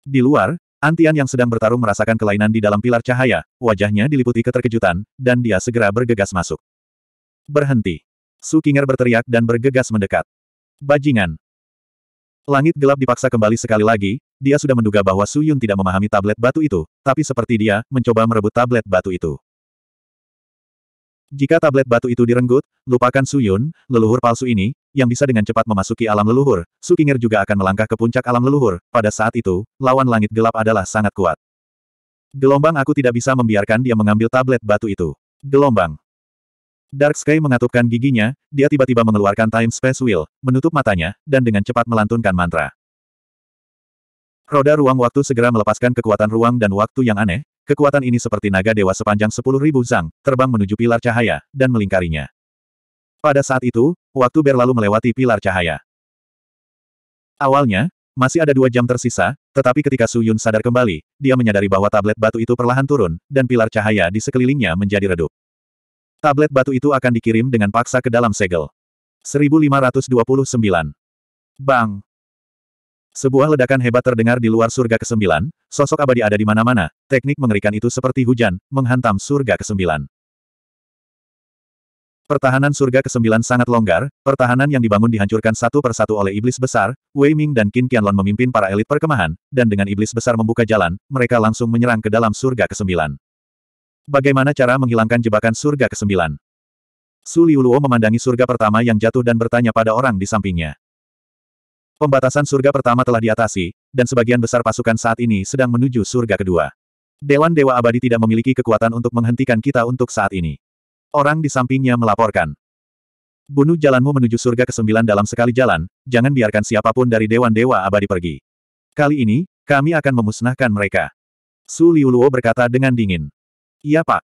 Di luar, Antian yang sedang bertarung merasakan kelainan di dalam pilar cahaya, wajahnya diliputi keterkejutan, dan dia segera bergegas masuk. Berhenti. Su Kinger berteriak dan bergegas mendekat. Bajingan. Langit gelap dipaksa kembali sekali lagi, dia sudah menduga bahwa Su Yun tidak memahami tablet batu itu, tapi seperti dia, mencoba merebut tablet batu itu. Jika tablet batu itu direnggut, lupakan Suyun, leluhur palsu ini, yang bisa dengan cepat memasuki alam leluhur, Sukinger juga akan melangkah ke puncak alam leluhur, pada saat itu, lawan langit gelap adalah sangat kuat. Gelombang aku tidak bisa membiarkan dia mengambil tablet batu itu. Gelombang. Dark Sky mengatupkan giginya, dia tiba-tiba mengeluarkan Time Space Wheel, menutup matanya, dan dengan cepat melantunkan mantra. Roda ruang waktu segera melepaskan kekuatan ruang dan waktu yang aneh, kekuatan ini seperti naga dewa sepanjang 10.000 zang, terbang menuju pilar cahaya, dan melingkarinya. Pada saat itu, waktu berlalu melewati pilar cahaya. Awalnya, masih ada dua jam tersisa, tetapi ketika Su Yun sadar kembali, dia menyadari bahwa tablet batu itu perlahan turun, dan pilar cahaya di sekelilingnya menjadi redup. Tablet batu itu akan dikirim dengan paksa ke dalam segel. 1529. Bang! Sebuah ledakan hebat terdengar di luar surga kesembilan, sosok abadi ada di mana-mana, teknik mengerikan itu seperti hujan, menghantam surga kesembilan. Pertahanan surga kesembilan sangat longgar, pertahanan yang dibangun dihancurkan satu persatu oleh iblis besar, Wei Ming dan Qin Qianlon memimpin para elit perkemahan, dan dengan iblis besar membuka jalan, mereka langsung menyerang ke dalam surga kesembilan. Bagaimana cara menghilangkan jebakan surga kesembilan? Su Liuluo memandangi surga pertama yang jatuh dan bertanya pada orang di sampingnya. Pembatasan surga pertama telah diatasi, dan sebagian besar pasukan saat ini sedang menuju surga kedua. Dewan Dewa Abadi tidak memiliki kekuatan untuk menghentikan kita untuk saat ini. Orang di sampingnya melaporkan. Bunuh jalanmu menuju surga ke-9 dalam sekali jalan, jangan biarkan siapapun dari Dewan Dewa Abadi pergi. Kali ini, kami akan memusnahkan mereka. Su Liuluo berkata dengan dingin. Iya pak.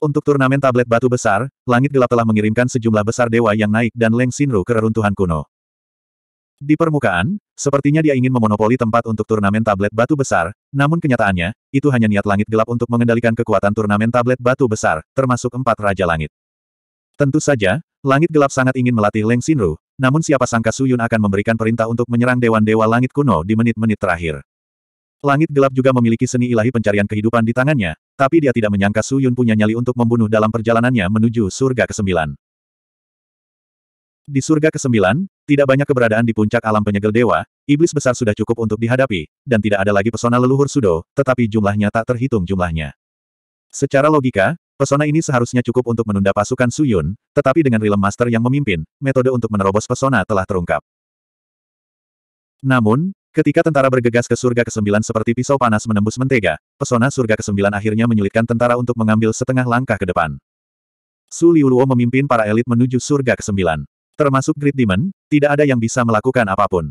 Untuk turnamen tablet batu besar, langit gelap telah mengirimkan sejumlah besar dewa yang naik dan Leng Sinru ke reruntuhan kuno. Di permukaan, sepertinya dia ingin memonopoli tempat untuk turnamen tablet batu besar, namun kenyataannya, itu hanya niat langit gelap untuk mengendalikan kekuatan turnamen tablet batu besar, termasuk empat Raja Langit. Tentu saja, langit gelap sangat ingin melatih Leng Xinru, namun siapa sangka Suyun akan memberikan perintah untuk menyerang Dewan-Dewa Langit kuno di menit-menit terakhir. Langit gelap juga memiliki seni ilahi pencarian kehidupan di tangannya, tapi dia tidak menyangka Suyun punya nyali untuk membunuh dalam perjalanannya menuju surga kesembilan. Di surga ke-9, tidak banyak keberadaan di puncak alam penyegel dewa, iblis besar sudah cukup untuk dihadapi, dan tidak ada lagi pesona leluhur sudo, tetapi jumlahnya tak terhitung jumlahnya. Secara logika, pesona ini seharusnya cukup untuk menunda pasukan Suyun, tetapi dengan Realm Master yang memimpin, metode untuk menerobos pesona telah terungkap. Namun, ketika tentara bergegas ke surga ke-9 seperti pisau panas menembus mentega, pesona surga ke-9 akhirnya menyulitkan tentara untuk mengambil setengah langkah ke depan. Su Liuluo memimpin para elit menuju surga ke-9 termasuk Great Demon, tidak ada yang bisa melakukan apapun.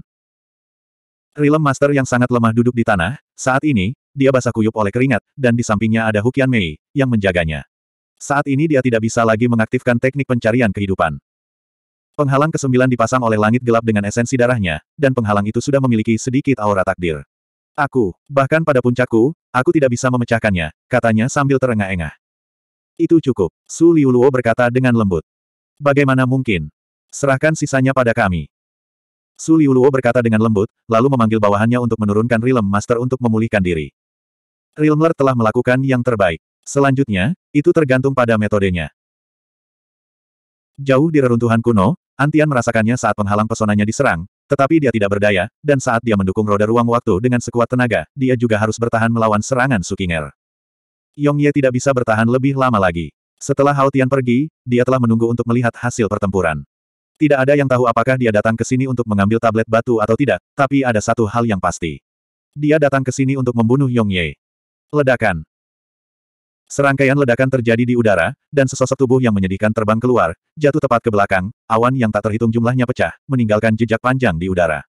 Realm Master yang sangat lemah duduk di tanah, saat ini, dia basah kuyup oleh keringat, dan di sampingnya ada Hukian Mei, yang menjaganya. Saat ini dia tidak bisa lagi mengaktifkan teknik pencarian kehidupan. Penghalang kesembilan dipasang oleh langit gelap dengan esensi darahnya, dan penghalang itu sudah memiliki sedikit aura takdir. Aku, bahkan pada puncakku, aku tidak bisa memecahkannya, katanya sambil terengah-engah. Itu cukup, Su Liuluo berkata dengan lembut. Bagaimana mungkin, Serahkan sisanya pada kami. Su Liuluo berkata dengan lembut, lalu memanggil bawahannya untuk menurunkan Realm Master untuk memulihkan diri. Realmler telah melakukan yang terbaik. Selanjutnya, itu tergantung pada metodenya. Jauh di reruntuhan kuno, Antian merasakannya saat penghalang pesonanya diserang, tetapi dia tidak berdaya, dan saat dia mendukung roda ruang waktu dengan sekuat tenaga, dia juga harus bertahan melawan serangan Sukinger. Yong Ye tidak bisa bertahan lebih lama lagi. Setelah Hao Tian pergi, dia telah menunggu untuk melihat hasil pertempuran. Tidak ada yang tahu apakah dia datang ke sini untuk mengambil tablet batu atau tidak, tapi ada satu hal yang pasti. Dia datang ke sini untuk membunuh Yong Ye. Ledakan. Serangkaian ledakan terjadi di udara, dan sesosok tubuh yang menyedihkan terbang keluar, jatuh tepat ke belakang, awan yang tak terhitung jumlahnya pecah, meninggalkan jejak panjang di udara.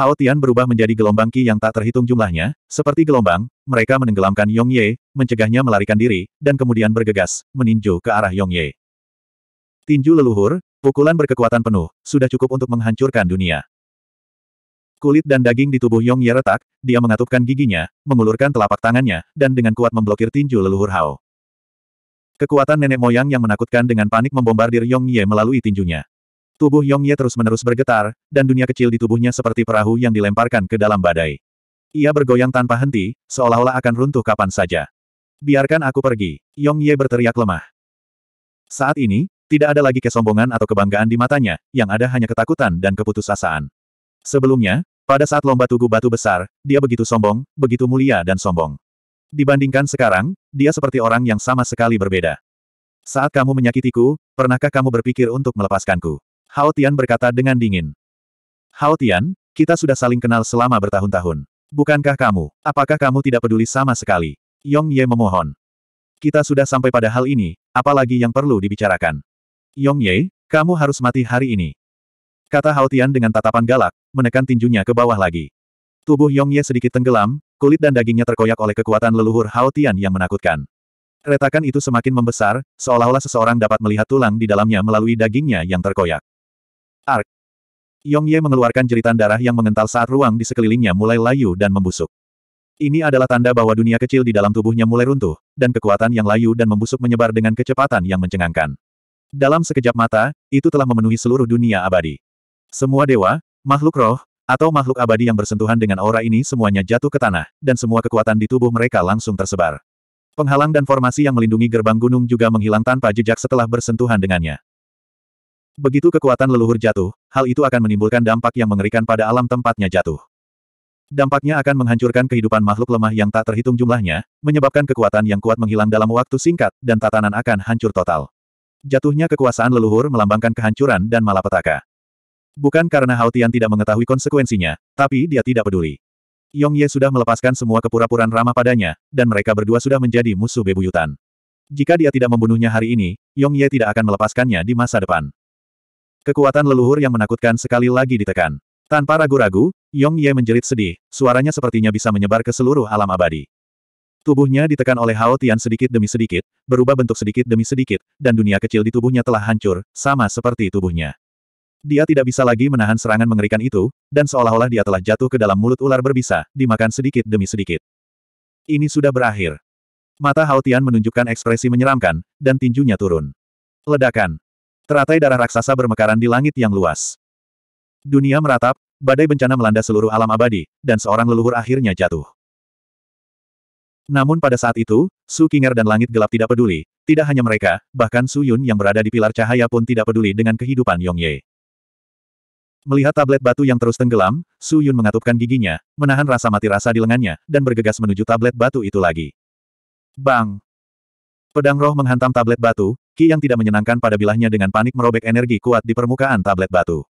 Hao Tian berubah menjadi gelombang ki yang tak terhitung jumlahnya, seperti gelombang, mereka menenggelamkan Yong Ye, mencegahnya melarikan diri, dan kemudian bergegas, meninju ke arah Yong Ye. Tinju leluhur, Pukulan berkekuatan penuh, sudah cukup untuk menghancurkan dunia. Kulit dan daging di tubuh Yong Ye retak, dia mengatupkan giginya, mengulurkan telapak tangannya, dan dengan kuat memblokir tinju leluhur Hao. Kekuatan nenek moyang yang menakutkan dengan panik membombardir Yong Ye melalui tinjunya. Tubuh Yong Ye terus-menerus bergetar, dan dunia kecil di tubuhnya seperti perahu yang dilemparkan ke dalam badai. Ia bergoyang tanpa henti, seolah-olah akan runtuh kapan saja. Biarkan aku pergi, Yong Ye berteriak lemah. Saat ini, tidak ada lagi kesombongan atau kebanggaan di matanya, yang ada hanya ketakutan dan keputusasaan. Sebelumnya, pada saat lomba tugu batu besar, dia begitu sombong, begitu mulia dan sombong. Dibandingkan sekarang, dia seperti orang yang sama sekali berbeda. Saat kamu menyakitiku, pernahkah kamu berpikir untuk melepaskanku? Hao Tian berkata dengan dingin. Hao Tian, kita sudah saling kenal selama bertahun-tahun. Bukankah kamu? Apakah kamu tidak peduli sama sekali? Yong Ye memohon. Kita sudah sampai pada hal ini, apalagi yang perlu dibicarakan. Yong Ye, kamu harus mati hari ini. Kata Haotian dengan tatapan galak, menekan tinjunya ke bawah lagi. Tubuh Yong Ye sedikit tenggelam, kulit dan dagingnya terkoyak oleh kekuatan leluhur Haotian yang menakutkan. Retakan itu semakin membesar, seolah-olah seseorang dapat melihat tulang di dalamnya melalui dagingnya yang terkoyak. Ark. Yong Ye mengeluarkan jeritan darah yang mengental saat ruang di sekelilingnya mulai layu dan membusuk. Ini adalah tanda bahwa dunia kecil di dalam tubuhnya mulai runtuh, dan kekuatan yang layu dan membusuk menyebar dengan kecepatan yang mencengangkan. Dalam sekejap mata, itu telah memenuhi seluruh dunia abadi. Semua dewa, makhluk roh, atau makhluk abadi yang bersentuhan dengan aura ini semuanya jatuh ke tanah, dan semua kekuatan di tubuh mereka langsung tersebar. Penghalang dan formasi yang melindungi gerbang gunung juga menghilang tanpa jejak setelah bersentuhan dengannya. Begitu kekuatan leluhur jatuh, hal itu akan menimbulkan dampak yang mengerikan pada alam tempatnya jatuh. Dampaknya akan menghancurkan kehidupan makhluk lemah yang tak terhitung jumlahnya, menyebabkan kekuatan yang kuat menghilang dalam waktu singkat, dan tatanan akan hancur total. Jatuhnya kekuasaan leluhur melambangkan kehancuran dan malapetaka. Bukan karena Hao Tian tidak mengetahui konsekuensinya, tapi dia tidak peduli. Yong Ye sudah melepaskan semua kepura-puraan ramah padanya, dan mereka berdua sudah menjadi musuh bebuyutan. Jika dia tidak membunuhnya hari ini, Yong Ye tidak akan melepaskannya di masa depan. Kekuatan leluhur yang menakutkan sekali lagi ditekan. Tanpa ragu-ragu, Yong Ye menjerit sedih, suaranya sepertinya bisa menyebar ke seluruh alam abadi. Tubuhnya ditekan oleh Hao Tian sedikit demi sedikit, berubah bentuk sedikit demi sedikit, dan dunia kecil di tubuhnya telah hancur, sama seperti tubuhnya. Dia tidak bisa lagi menahan serangan mengerikan itu, dan seolah-olah dia telah jatuh ke dalam mulut ular berbisa, dimakan sedikit demi sedikit. Ini sudah berakhir. Mata Hao Tian menunjukkan ekspresi menyeramkan, dan tinjunya turun. Ledakan. Teratai darah raksasa bermekaran di langit yang luas. Dunia meratap, badai bencana melanda seluruh alam abadi, dan seorang leluhur akhirnya jatuh. Namun pada saat itu, Su Kinger dan Langit Gelap tidak peduli, tidak hanya mereka, bahkan Su Yun yang berada di pilar cahaya pun tidak peduli dengan kehidupan Yong Ye. Melihat tablet batu yang terus tenggelam, Su Yun mengatupkan giginya, menahan rasa mati rasa di lengannya, dan bergegas menuju tablet batu itu lagi. Bang! Pedang roh menghantam tablet batu, Ki yang tidak menyenangkan pada bilahnya dengan panik merobek energi kuat di permukaan tablet batu.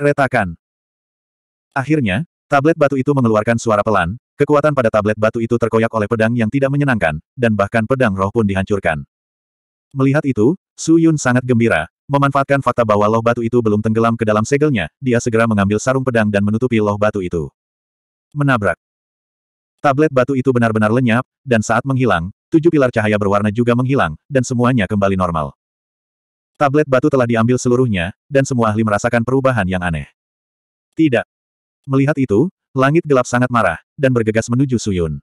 Retakan. Akhirnya, Tablet batu itu mengeluarkan suara pelan, kekuatan pada tablet batu itu terkoyak oleh pedang yang tidak menyenangkan, dan bahkan pedang roh pun dihancurkan. Melihat itu, Su Yun sangat gembira, memanfaatkan fakta bahwa loh batu itu belum tenggelam ke dalam segelnya, dia segera mengambil sarung pedang dan menutupi loh batu itu. Menabrak. Tablet batu itu benar-benar lenyap, dan saat menghilang, tujuh pilar cahaya berwarna juga menghilang, dan semuanya kembali normal. Tablet batu telah diambil seluruhnya, dan semua ahli merasakan perubahan yang aneh. Tidak, Melihat itu, langit gelap sangat marah, dan bergegas menuju Suyun.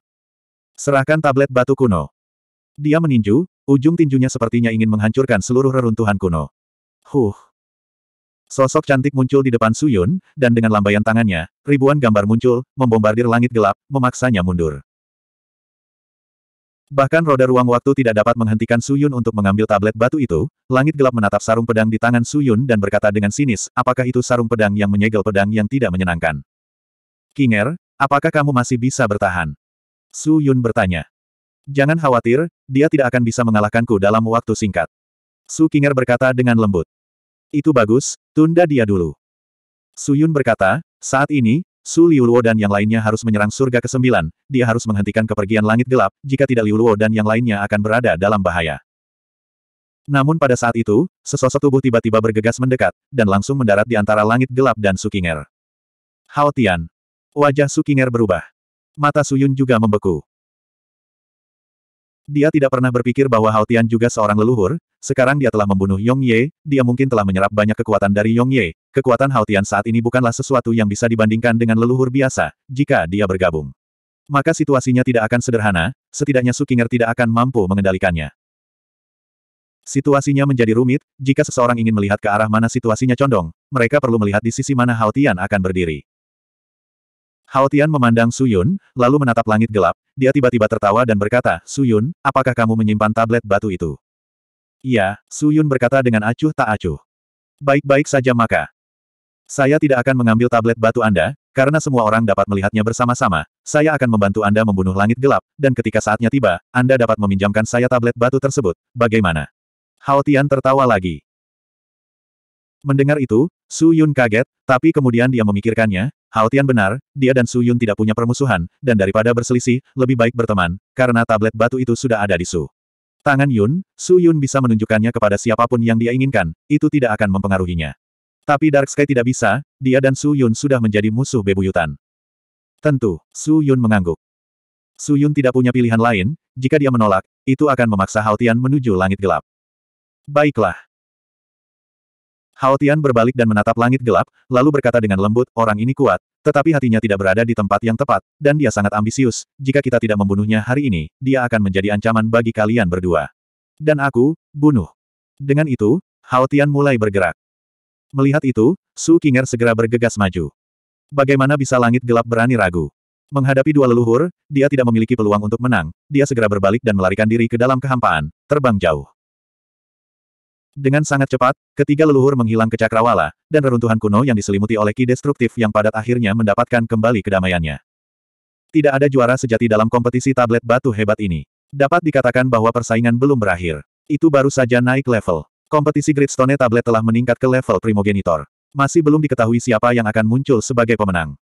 Serahkan tablet batu kuno. Dia meninju, ujung tinjunya sepertinya ingin menghancurkan seluruh reruntuhan kuno. Huh. Sosok cantik muncul di depan Suyun, dan dengan lambaian tangannya, ribuan gambar muncul, membombardir langit gelap, memaksanya mundur. Bahkan roda ruang waktu tidak dapat menghentikan Suyun untuk mengambil tablet batu itu, langit gelap menatap sarung pedang di tangan Suyun dan berkata dengan sinis, apakah itu sarung pedang yang menyegel pedang yang tidak menyenangkan. Kinger, apakah kamu masih bisa bertahan? Su Yun bertanya. Jangan khawatir, dia tidak akan bisa mengalahkanku dalam waktu singkat. Su Kinger berkata dengan lembut. Itu bagus, tunda dia dulu. Su Yun berkata, saat ini, Su Liuluo dan yang lainnya harus menyerang surga ke-9, dia harus menghentikan kepergian langit gelap, jika tidak Liuluo dan yang lainnya akan berada dalam bahaya. Namun pada saat itu, sesosok tubuh tiba-tiba bergegas mendekat, dan langsung mendarat di antara langit gelap dan Su King'er. Hao Tian. Wajah Sukinger berubah. Mata Suyun juga membeku. Dia tidak pernah berpikir bahwa Haotian juga seorang leluhur, sekarang dia telah membunuh Yong Ye, dia mungkin telah menyerap banyak kekuatan dari Yong Ye, kekuatan Haotian saat ini bukanlah sesuatu yang bisa dibandingkan dengan leluhur biasa, jika dia bergabung. Maka situasinya tidak akan sederhana, setidaknya Sukinger tidak akan mampu mengendalikannya. Situasinya menjadi rumit, jika seseorang ingin melihat ke arah mana situasinya condong, mereka perlu melihat di sisi mana Haotian akan berdiri. Hao Tian memandang Su Yun, lalu menatap langit gelap, dia tiba-tiba tertawa dan berkata, Su Yun, apakah kamu menyimpan tablet batu itu? Iya, Su Yun berkata dengan acuh tak acuh. Baik-baik saja maka. Saya tidak akan mengambil tablet batu Anda, karena semua orang dapat melihatnya bersama-sama, saya akan membantu Anda membunuh langit gelap, dan ketika saatnya tiba, Anda dapat meminjamkan saya tablet batu tersebut. Bagaimana? Hao Tian tertawa lagi. Mendengar itu, Su Yun kaget, tapi kemudian dia memikirkannya, Haotian benar, dia dan Su Yun tidak punya permusuhan, dan daripada berselisih, lebih baik berteman, karena tablet batu itu sudah ada di Su. Tangan Yun, Su Yun bisa menunjukkannya kepada siapapun yang dia inginkan, itu tidak akan mempengaruhinya. Tapi Dark Sky tidak bisa, dia dan Su Yun sudah menjadi musuh bebuyutan. Tentu, Su Yun mengangguk. Su Yun tidak punya pilihan lain, jika dia menolak, itu akan memaksa Haotian menuju langit gelap. Baiklah, Hao berbalik dan menatap langit gelap, lalu berkata dengan lembut, orang ini kuat, tetapi hatinya tidak berada di tempat yang tepat, dan dia sangat ambisius, jika kita tidak membunuhnya hari ini, dia akan menjadi ancaman bagi kalian berdua. Dan aku, bunuh. Dengan itu, Hao mulai bergerak. Melihat itu, Su Qinger segera bergegas maju. Bagaimana bisa langit gelap berani ragu? Menghadapi dua leluhur, dia tidak memiliki peluang untuk menang, dia segera berbalik dan melarikan diri ke dalam kehampaan, terbang jauh. Dengan sangat cepat, ketiga leluhur menghilang ke cakrawala, dan reruntuhan kuno yang diselimuti oleh ki destruktif yang padat akhirnya mendapatkan kembali kedamaiannya. Tidak ada juara sejati dalam kompetisi tablet batu hebat ini. Dapat dikatakan bahwa persaingan belum berakhir. Itu baru saja naik level. Kompetisi Gridstone tablet telah meningkat ke level primogenitor. Masih belum diketahui siapa yang akan muncul sebagai pemenang.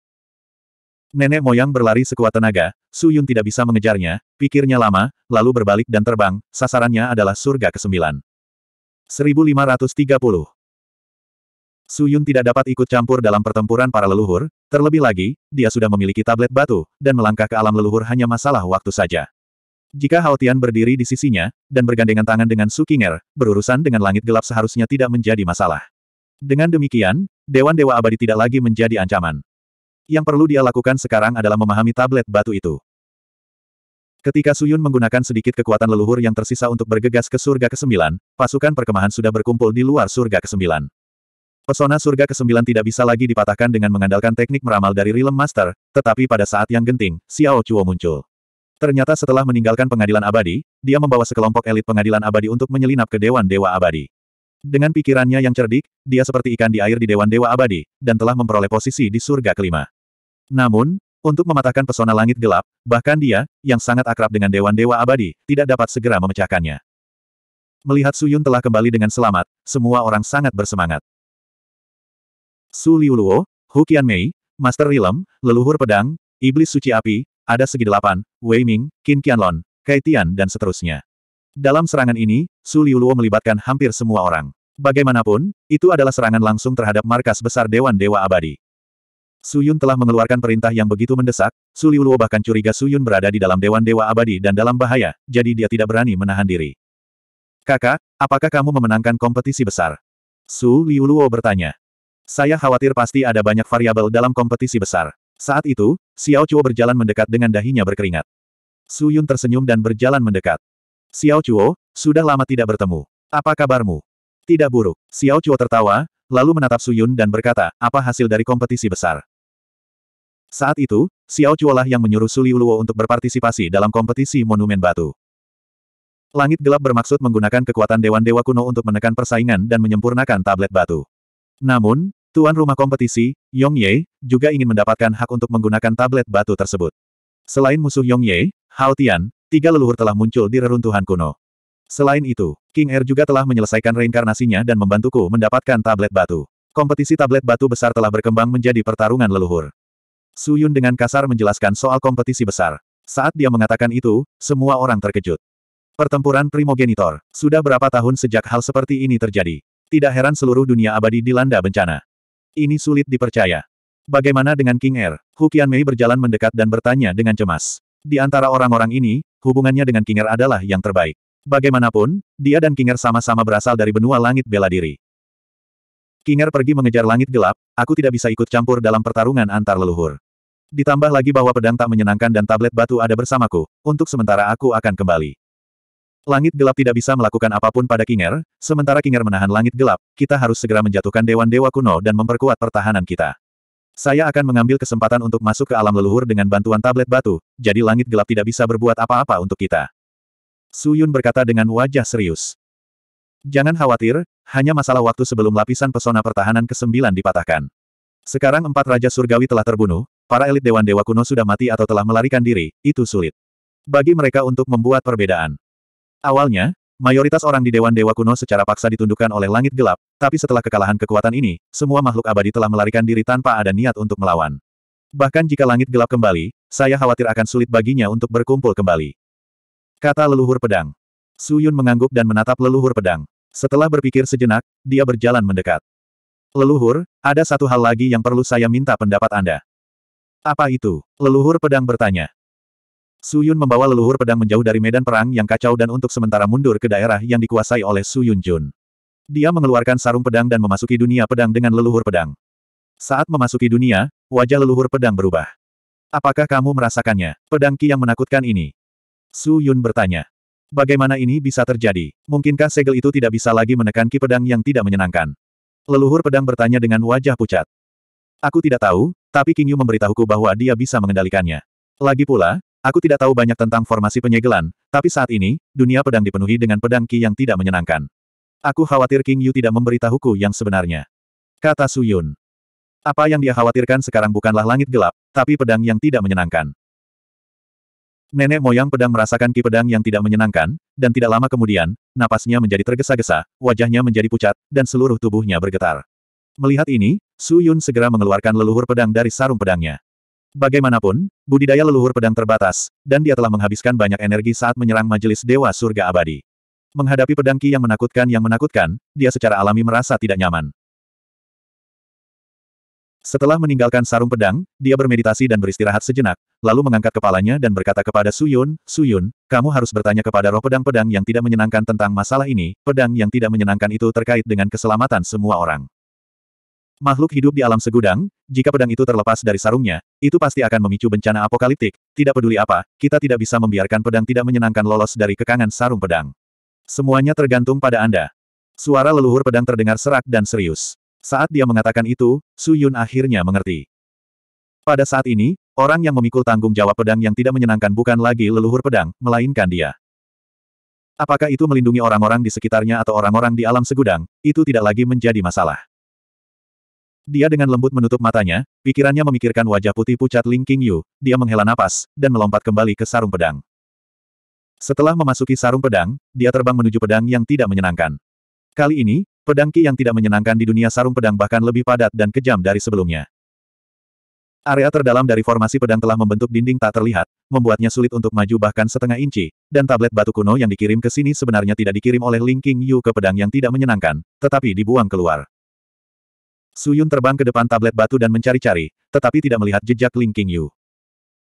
Nenek moyang berlari sekuat tenaga, Su Yun tidak bisa mengejarnya, pikirnya lama, lalu berbalik dan terbang, sasarannya adalah surga ke-9. 1530. Su Yun tidak dapat ikut campur dalam pertempuran para leluhur, terlebih lagi, dia sudah memiliki tablet batu, dan melangkah ke alam leluhur hanya masalah waktu saja. Jika Haotian berdiri di sisinya, dan bergandengan tangan dengan Su Qing'er, berurusan dengan langit gelap seharusnya tidak menjadi masalah. Dengan demikian, Dewan Dewa Abadi tidak lagi menjadi ancaman. Yang perlu dia lakukan sekarang adalah memahami tablet batu itu. Ketika Suyun menggunakan sedikit kekuatan leluhur yang tersisa untuk bergegas ke surga ke-9, pasukan perkemahan sudah berkumpul di luar surga ke-9. Pesona surga ke-9 tidak bisa lagi dipatahkan dengan mengandalkan teknik meramal dari Realm Master, tetapi pada saat yang genting, Xiao Chuo muncul. Ternyata setelah meninggalkan pengadilan abadi, dia membawa sekelompok elit pengadilan abadi untuk menyelinap ke Dewan Dewa Abadi. Dengan pikirannya yang cerdik, dia seperti ikan di air di Dewan Dewa Abadi, dan telah memperoleh posisi di surga kelima. Namun, untuk mematahkan pesona langit gelap, bahkan dia, yang sangat akrab dengan Dewan-Dewa Abadi, tidak dapat segera memecahkannya. Melihat Suyun telah kembali dengan selamat, semua orang sangat bersemangat. Su Liuluo, Hu Qianmei, Master Rilem, Leluhur Pedang, Iblis Suci Api, Ada Segi Delapan, Wei Ming, Qin Qianlon, Kai Tian dan seterusnya. Dalam serangan ini, Su Liuluo melibatkan hampir semua orang. Bagaimanapun, itu adalah serangan langsung terhadap markas besar Dewan Dewa Abadi. Suyun telah mengeluarkan perintah yang begitu mendesak, Su Liuluo bahkan curiga Suyun berada di dalam Dewan Dewa Abadi dan dalam bahaya, jadi dia tidak berani menahan diri. Kakak, apakah kamu memenangkan kompetisi besar? Su Liuluo bertanya. Saya khawatir pasti ada banyak variabel dalam kompetisi besar. Saat itu, Xiao Chuo berjalan mendekat dengan dahinya berkeringat. Su Yun tersenyum dan berjalan mendekat. Xiao Chuo, sudah lama tidak bertemu. Apa kabarmu? Tidak buruk. Xiao Chuo tertawa, lalu menatap Suyun dan berkata, apa hasil dari kompetisi besar? Saat itu, Xiao Chuolah yang menyuruh Su Liuluo untuk berpartisipasi dalam kompetisi Monumen Batu. Langit gelap bermaksud menggunakan kekuatan dewan-dewa kuno untuk menekan persaingan dan menyempurnakan tablet batu. Namun, tuan rumah kompetisi, Yong Ye, juga ingin mendapatkan hak untuk menggunakan tablet batu tersebut. Selain musuh Yong Ye, Hao Tian, tiga leluhur telah muncul di reruntuhan kuno. Selain itu, King Air juga telah menyelesaikan reinkarnasinya dan membantuku mendapatkan tablet batu. Kompetisi tablet batu besar telah berkembang menjadi pertarungan leluhur. Su Yun dengan kasar menjelaskan soal kompetisi besar. Saat dia mengatakan itu, semua orang terkejut. Pertempuran primogenitor, sudah berapa tahun sejak hal seperti ini terjadi. Tidak heran seluruh dunia abadi dilanda bencana. Ini sulit dipercaya. Bagaimana dengan King Air? Hukian Mei berjalan mendekat dan bertanya dengan cemas. Di antara orang-orang ini, hubungannya dengan King Air adalah yang terbaik. Bagaimanapun, dia dan Kinger sama-sama berasal dari benua langit bela diri. Kinger pergi mengejar langit gelap, aku tidak bisa ikut campur dalam pertarungan antar leluhur. Ditambah lagi bahwa pedang tak menyenangkan dan tablet batu ada bersamaku, untuk sementara aku akan kembali. Langit gelap tidak bisa melakukan apapun pada Kinger, sementara Kinger menahan langit gelap, kita harus segera menjatuhkan dewan-dewa kuno dan memperkuat pertahanan kita. Saya akan mengambil kesempatan untuk masuk ke alam leluhur dengan bantuan tablet batu, jadi langit gelap tidak bisa berbuat apa-apa untuk kita. Suyun berkata dengan wajah serius. Jangan khawatir, hanya masalah waktu sebelum lapisan pesona pertahanan ke-9 dipatahkan. Sekarang empat Raja Surgawi telah terbunuh, para elit Dewan Dewa kuno sudah mati atau telah melarikan diri, itu sulit. Bagi mereka untuk membuat perbedaan. Awalnya, mayoritas orang di Dewan Dewa kuno secara paksa ditundukkan oleh langit gelap, tapi setelah kekalahan kekuatan ini, semua makhluk abadi telah melarikan diri tanpa ada niat untuk melawan. Bahkan jika langit gelap kembali, saya khawatir akan sulit baginya untuk berkumpul kembali. Kata leluhur pedang. Suyun mengangguk dan menatap leluhur pedang. Setelah berpikir sejenak, dia berjalan mendekat. Leluhur, ada satu hal lagi yang perlu saya minta pendapat Anda. Apa itu? Leluhur pedang bertanya. Suyun membawa leluhur pedang menjauh dari medan perang yang kacau dan untuk sementara mundur ke daerah yang dikuasai oleh Suyun Jun. Dia mengeluarkan sarung pedang dan memasuki dunia pedang dengan leluhur pedang. Saat memasuki dunia, wajah leluhur pedang berubah. Apakah kamu merasakannya? Pedang Ki yang menakutkan ini. Su Yun bertanya. Bagaimana ini bisa terjadi? Mungkinkah segel itu tidak bisa lagi menekan ki pedang yang tidak menyenangkan? Leluhur pedang bertanya dengan wajah pucat. Aku tidak tahu, tapi King Yu memberitahuku bahwa dia bisa mengendalikannya. Lagi pula, aku tidak tahu banyak tentang formasi penyegelan, tapi saat ini, dunia pedang dipenuhi dengan pedang ki yang tidak menyenangkan. Aku khawatir King Yu tidak memberitahuku yang sebenarnya. Kata Su Yun. Apa yang dia khawatirkan sekarang bukanlah langit gelap, tapi pedang yang tidak menyenangkan. Nenek moyang pedang merasakan ki pedang yang tidak menyenangkan, dan tidak lama kemudian, napasnya menjadi tergesa-gesa, wajahnya menjadi pucat, dan seluruh tubuhnya bergetar. Melihat ini, Su Yun segera mengeluarkan leluhur pedang dari sarung pedangnya. Bagaimanapun, budidaya leluhur pedang terbatas, dan dia telah menghabiskan banyak energi saat menyerang majelis Dewa Surga Abadi. Menghadapi pedang ki yang menakutkan yang menakutkan, dia secara alami merasa tidak nyaman. Setelah meninggalkan sarung pedang, dia bermeditasi dan beristirahat sejenak, lalu mengangkat kepalanya dan berkata kepada Suyun, Suyun, kamu harus bertanya kepada roh pedang-pedang yang tidak menyenangkan tentang masalah ini, pedang yang tidak menyenangkan itu terkait dengan keselamatan semua orang. Makhluk hidup di alam segudang, jika pedang itu terlepas dari sarungnya, itu pasti akan memicu bencana apokaliptik, tidak peduli apa, kita tidak bisa membiarkan pedang tidak menyenangkan lolos dari kekangan sarung pedang. Semuanya tergantung pada Anda. Suara leluhur pedang terdengar serak dan serius. Saat dia mengatakan itu, Su Yun akhirnya mengerti. Pada saat ini, orang yang memikul tanggung jawab pedang yang tidak menyenangkan bukan lagi leluhur pedang, melainkan dia. Apakah itu melindungi orang-orang di sekitarnya atau orang-orang di alam segudang, itu tidak lagi menjadi masalah. Dia dengan lembut menutup matanya, pikirannya memikirkan wajah putih pucat Ling King Yu, dia menghela napas, dan melompat kembali ke sarung pedang. Setelah memasuki sarung pedang, dia terbang menuju pedang yang tidak menyenangkan. Kali ini, Pedang Ki yang tidak menyenangkan di dunia sarung pedang bahkan lebih padat dan kejam dari sebelumnya. Area terdalam dari formasi pedang telah membentuk dinding tak terlihat, membuatnya sulit untuk maju bahkan setengah inci, dan tablet batu kuno yang dikirim ke sini sebenarnya tidak dikirim oleh Ling King Yu ke pedang yang tidak menyenangkan, tetapi dibuang keluar. Suyun terbang ke depan tablet batu dan mencari-cari, tetapi tidak melihat jejak Ling King Yu.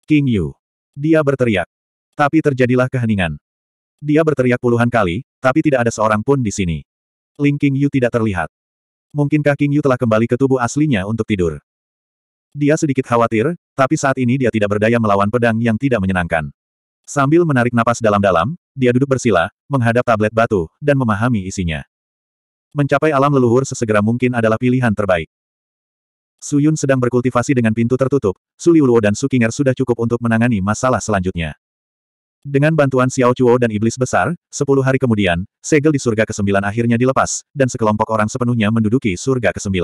King Yu. Dia berteriak. Tapi terjadilah keheningan. Dia berteriak puluhan kali, tapi tidak ada seorang pun di sini. Ling King Yu tidak terlihat. Mungkinkah King Yu telah kembali ke tubuh aslinya untuk tidur? Dia sedikit khawatir, tapi saat ini dia tidak berdaya melawan pedang yang tidak menyenangkan. Sambil menarik napas dalam-dalam, dia duduk bersila, menghadap tablet batu, dan memahami isinya. Mencapai alam leluhur sesegera mungkin adalah pilihan terbaik. Suyun sedang berkultivasi dengan pintu tertutup, Suliuluo dan Sukinger sudah cukup untuk menangani masalah selanjutnya. Dengan bantuan Xiao Chuo dan Iblis Besar, sepuluh hari kemudian, segel di surga ke-9 akhirnya dilepas, dan sekelompok orang sepenuhnya menduduki surga ke-9.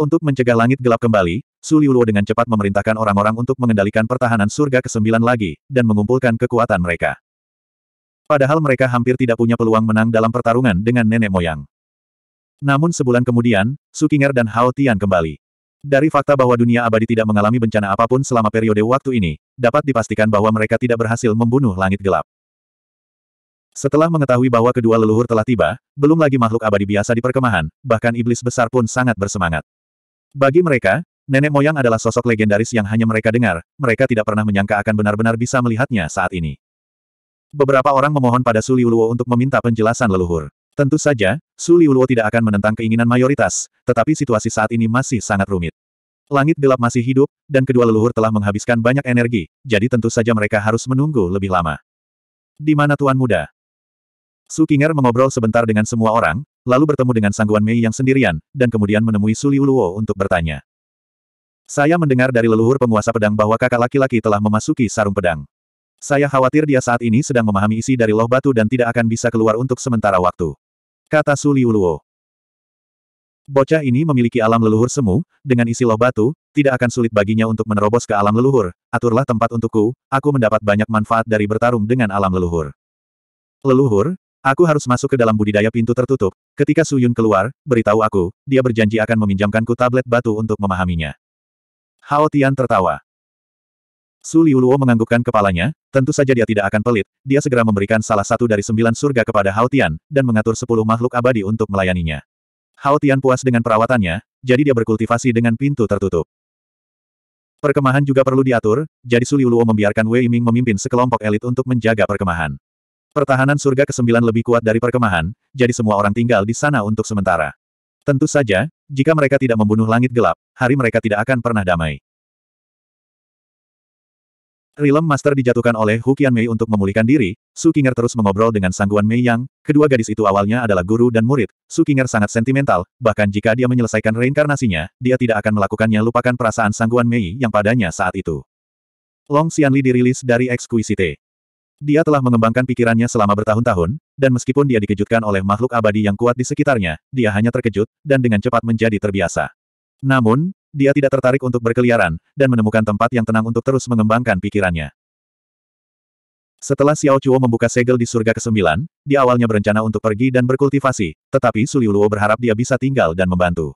Untuk mencegah langit gelap kembali, Su Liuluo dengan cepat memerintahkan orang-orang untuk mengendalikan pertahanan surga ke-9 lagi, dan mengumpulkan kekuatan mereka. Padahal mereka hampir tidak punya peluang menang dalam pertarungan dengan nenek moyang. Namun sebulan kemudian, Su Qinger dan Hao Tian kembali. Dari fakta bahwa dunia abadi tidak mengalami bencana apapun selama periode waktu ini, dapat dipastikan bahwa mereka tidak berhasil membunuh langit gelap. Setelah mengetahui bahwa kedua leluhur telah tiba, belum lagi makhluk abadi biasa di perkemahan, bahkan iblis besar pun sangat bersemangat. Bagi mereka, nenek moyang adalah sosok legendaris yang hanya mereka dengar, mereka tidak pernah menyangka akan benar-benar bisa melihatnya saat ini. Beberapa orang memohon pada Suliuluo untuk meminta penjelasan leluhur. Tentu saja, Su Liuluo tidak akan menentang keinginan mayoritas, tetapi situasi saat ini masih sangat rumit. Langit gelap masih hidup, dan kedua leluhur telah menghabiskan banyak energi, jadi tentu saja mereka harus menunggu lebih lama. Di mana Tuan Muda? Su Qinger mengobrol sebentar dengan semua orang, lalu bertemu dengan Sangguan Mei yang sendirian, dan kemudian menemui Su Liuluo untuk bertanya. Saya mendengar dari leluhur penguasa pedang bahwa kakak laki-laki telah memasuki sarung pedang. Saya khawatir dia saat ini sedang memahami isi dari loh batu dan tidak akan bisa keluar untuk sementara waktu. Kata Su Suliuluo. Bocah ini memiliki alam leluhur semu, dengan isi loh batu, tidak akan sulit baginya untuk menerobos ke alam leluhur. Aturlah tempat untukku, aku mendapat banyak manfaat dari bertarung dengan alam leluhur. Leluhur, Aku harus masuk ke dalam budidaya pintu tertutup. Ketika Su Yun keluar, beritahu aku, dia berjanji akan meminjamkanku tablet batu untuk memahaminya. Hao Tian tertawa. Su Liuluo menganggukkan kepalanya, tentu saja dia tidak akan pelit, dia segera memberikan salah satu dari sembilan surga kepada Hao Tian, dan mengatur sepuluh makhluk abadi untuk melayaninya. Hao Tian puas dengan perawatannya, jadi dia berkultivasi dengan pintu tertutup. Perkemahan juga perlu diatur, jadi Su Liuluo membiarkan Wei Ming memimpin sekelompok elit untuk menjaga perkemahan. Pertahanan surga ke-9 lebih kuat dari perkemahan, jadi semua orang tinggal di sana untuk sementara. Tentu saja, jika mereka tidak membunuh langit gelap, hari mereka tidak akan pernah damai. Rilem Master dijatuhkan oleh Hu Mei untuk memulihkan diri, Su Qinger terus mengobrol dengan Sangguan Mei Yang, kedua gadis itu awalnya adalah guru dan murid, Su Qinger sangat sentimental, bahkan jika dia menyelesaikan reinkarnasinya, dia tidak akan melakukannya lupakan perasaan Sangguan Mei yang padanya saat itu. Long Xianli dirilis dari Exquisite. Dia telah mengembangkan pikirannya selama bertahun-tahun, dan meskipun dia dikejutkan oleh makhluk abadi yang kuat di sekitarnya, dia hanya terkejut, dan dengan cepat menjadi terbiasa. Namun, dia tidak tertarik untuk berkeliaran, dan menemukan tempat yang tenang untuk terus mengembangkan pikirannya. Setelah Xiao Chuo membuka segel di surga ke-9, dia awalnya berencana untuk pergi dan berkultivasi, tetapi Luo berharap dia bisa tinggal dan membantu.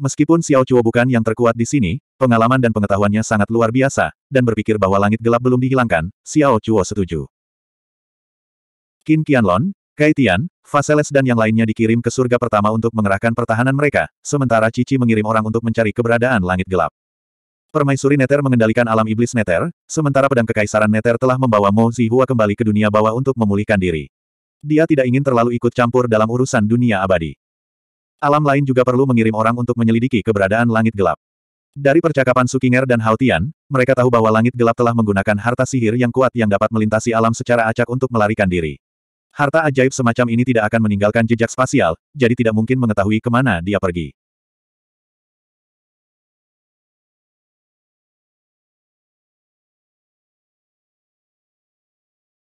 Meskipun Xiao Chuo bukan yang terkuat di sini, pengalaman dan pengetahuannya sangat luar biasa, dan berpikir bahwa langit gelap belum dihilangkan, Xiao Chuo setuju. Qin Qianlong. Kaitian, Faseles dan yang lainnya dikirim ke surga pertama untuk mengerahkan pertahanan mereka, sementara Cici mengirim orang untuk mencari keberadaan langit gelap. Permaisuri Neter mengendalikan alam iblis Neter, sementara pedang kekaisaran Neter telah membawa Mo Zihua kembali ke dunia bawah untuk memulihkan diri. Dia tidak ingin terlalu ikut campur dalam urusan dunia abadi. Alam lain juga perlu mengirim orang untuk menyelidiki keberadaan langit gelap. Dari percakapan Sukinger dan Hautian, mereka tahu bahwa langit gelap telah menggunakan harta sihir yang kuat yang dapat melintasi alam secara acak untuk melarikan diri. Harta ajaib semacam ini tidak akan meninggalkan jejak spasial, jadi tidak mungkin mengetahui kemana dia pergi.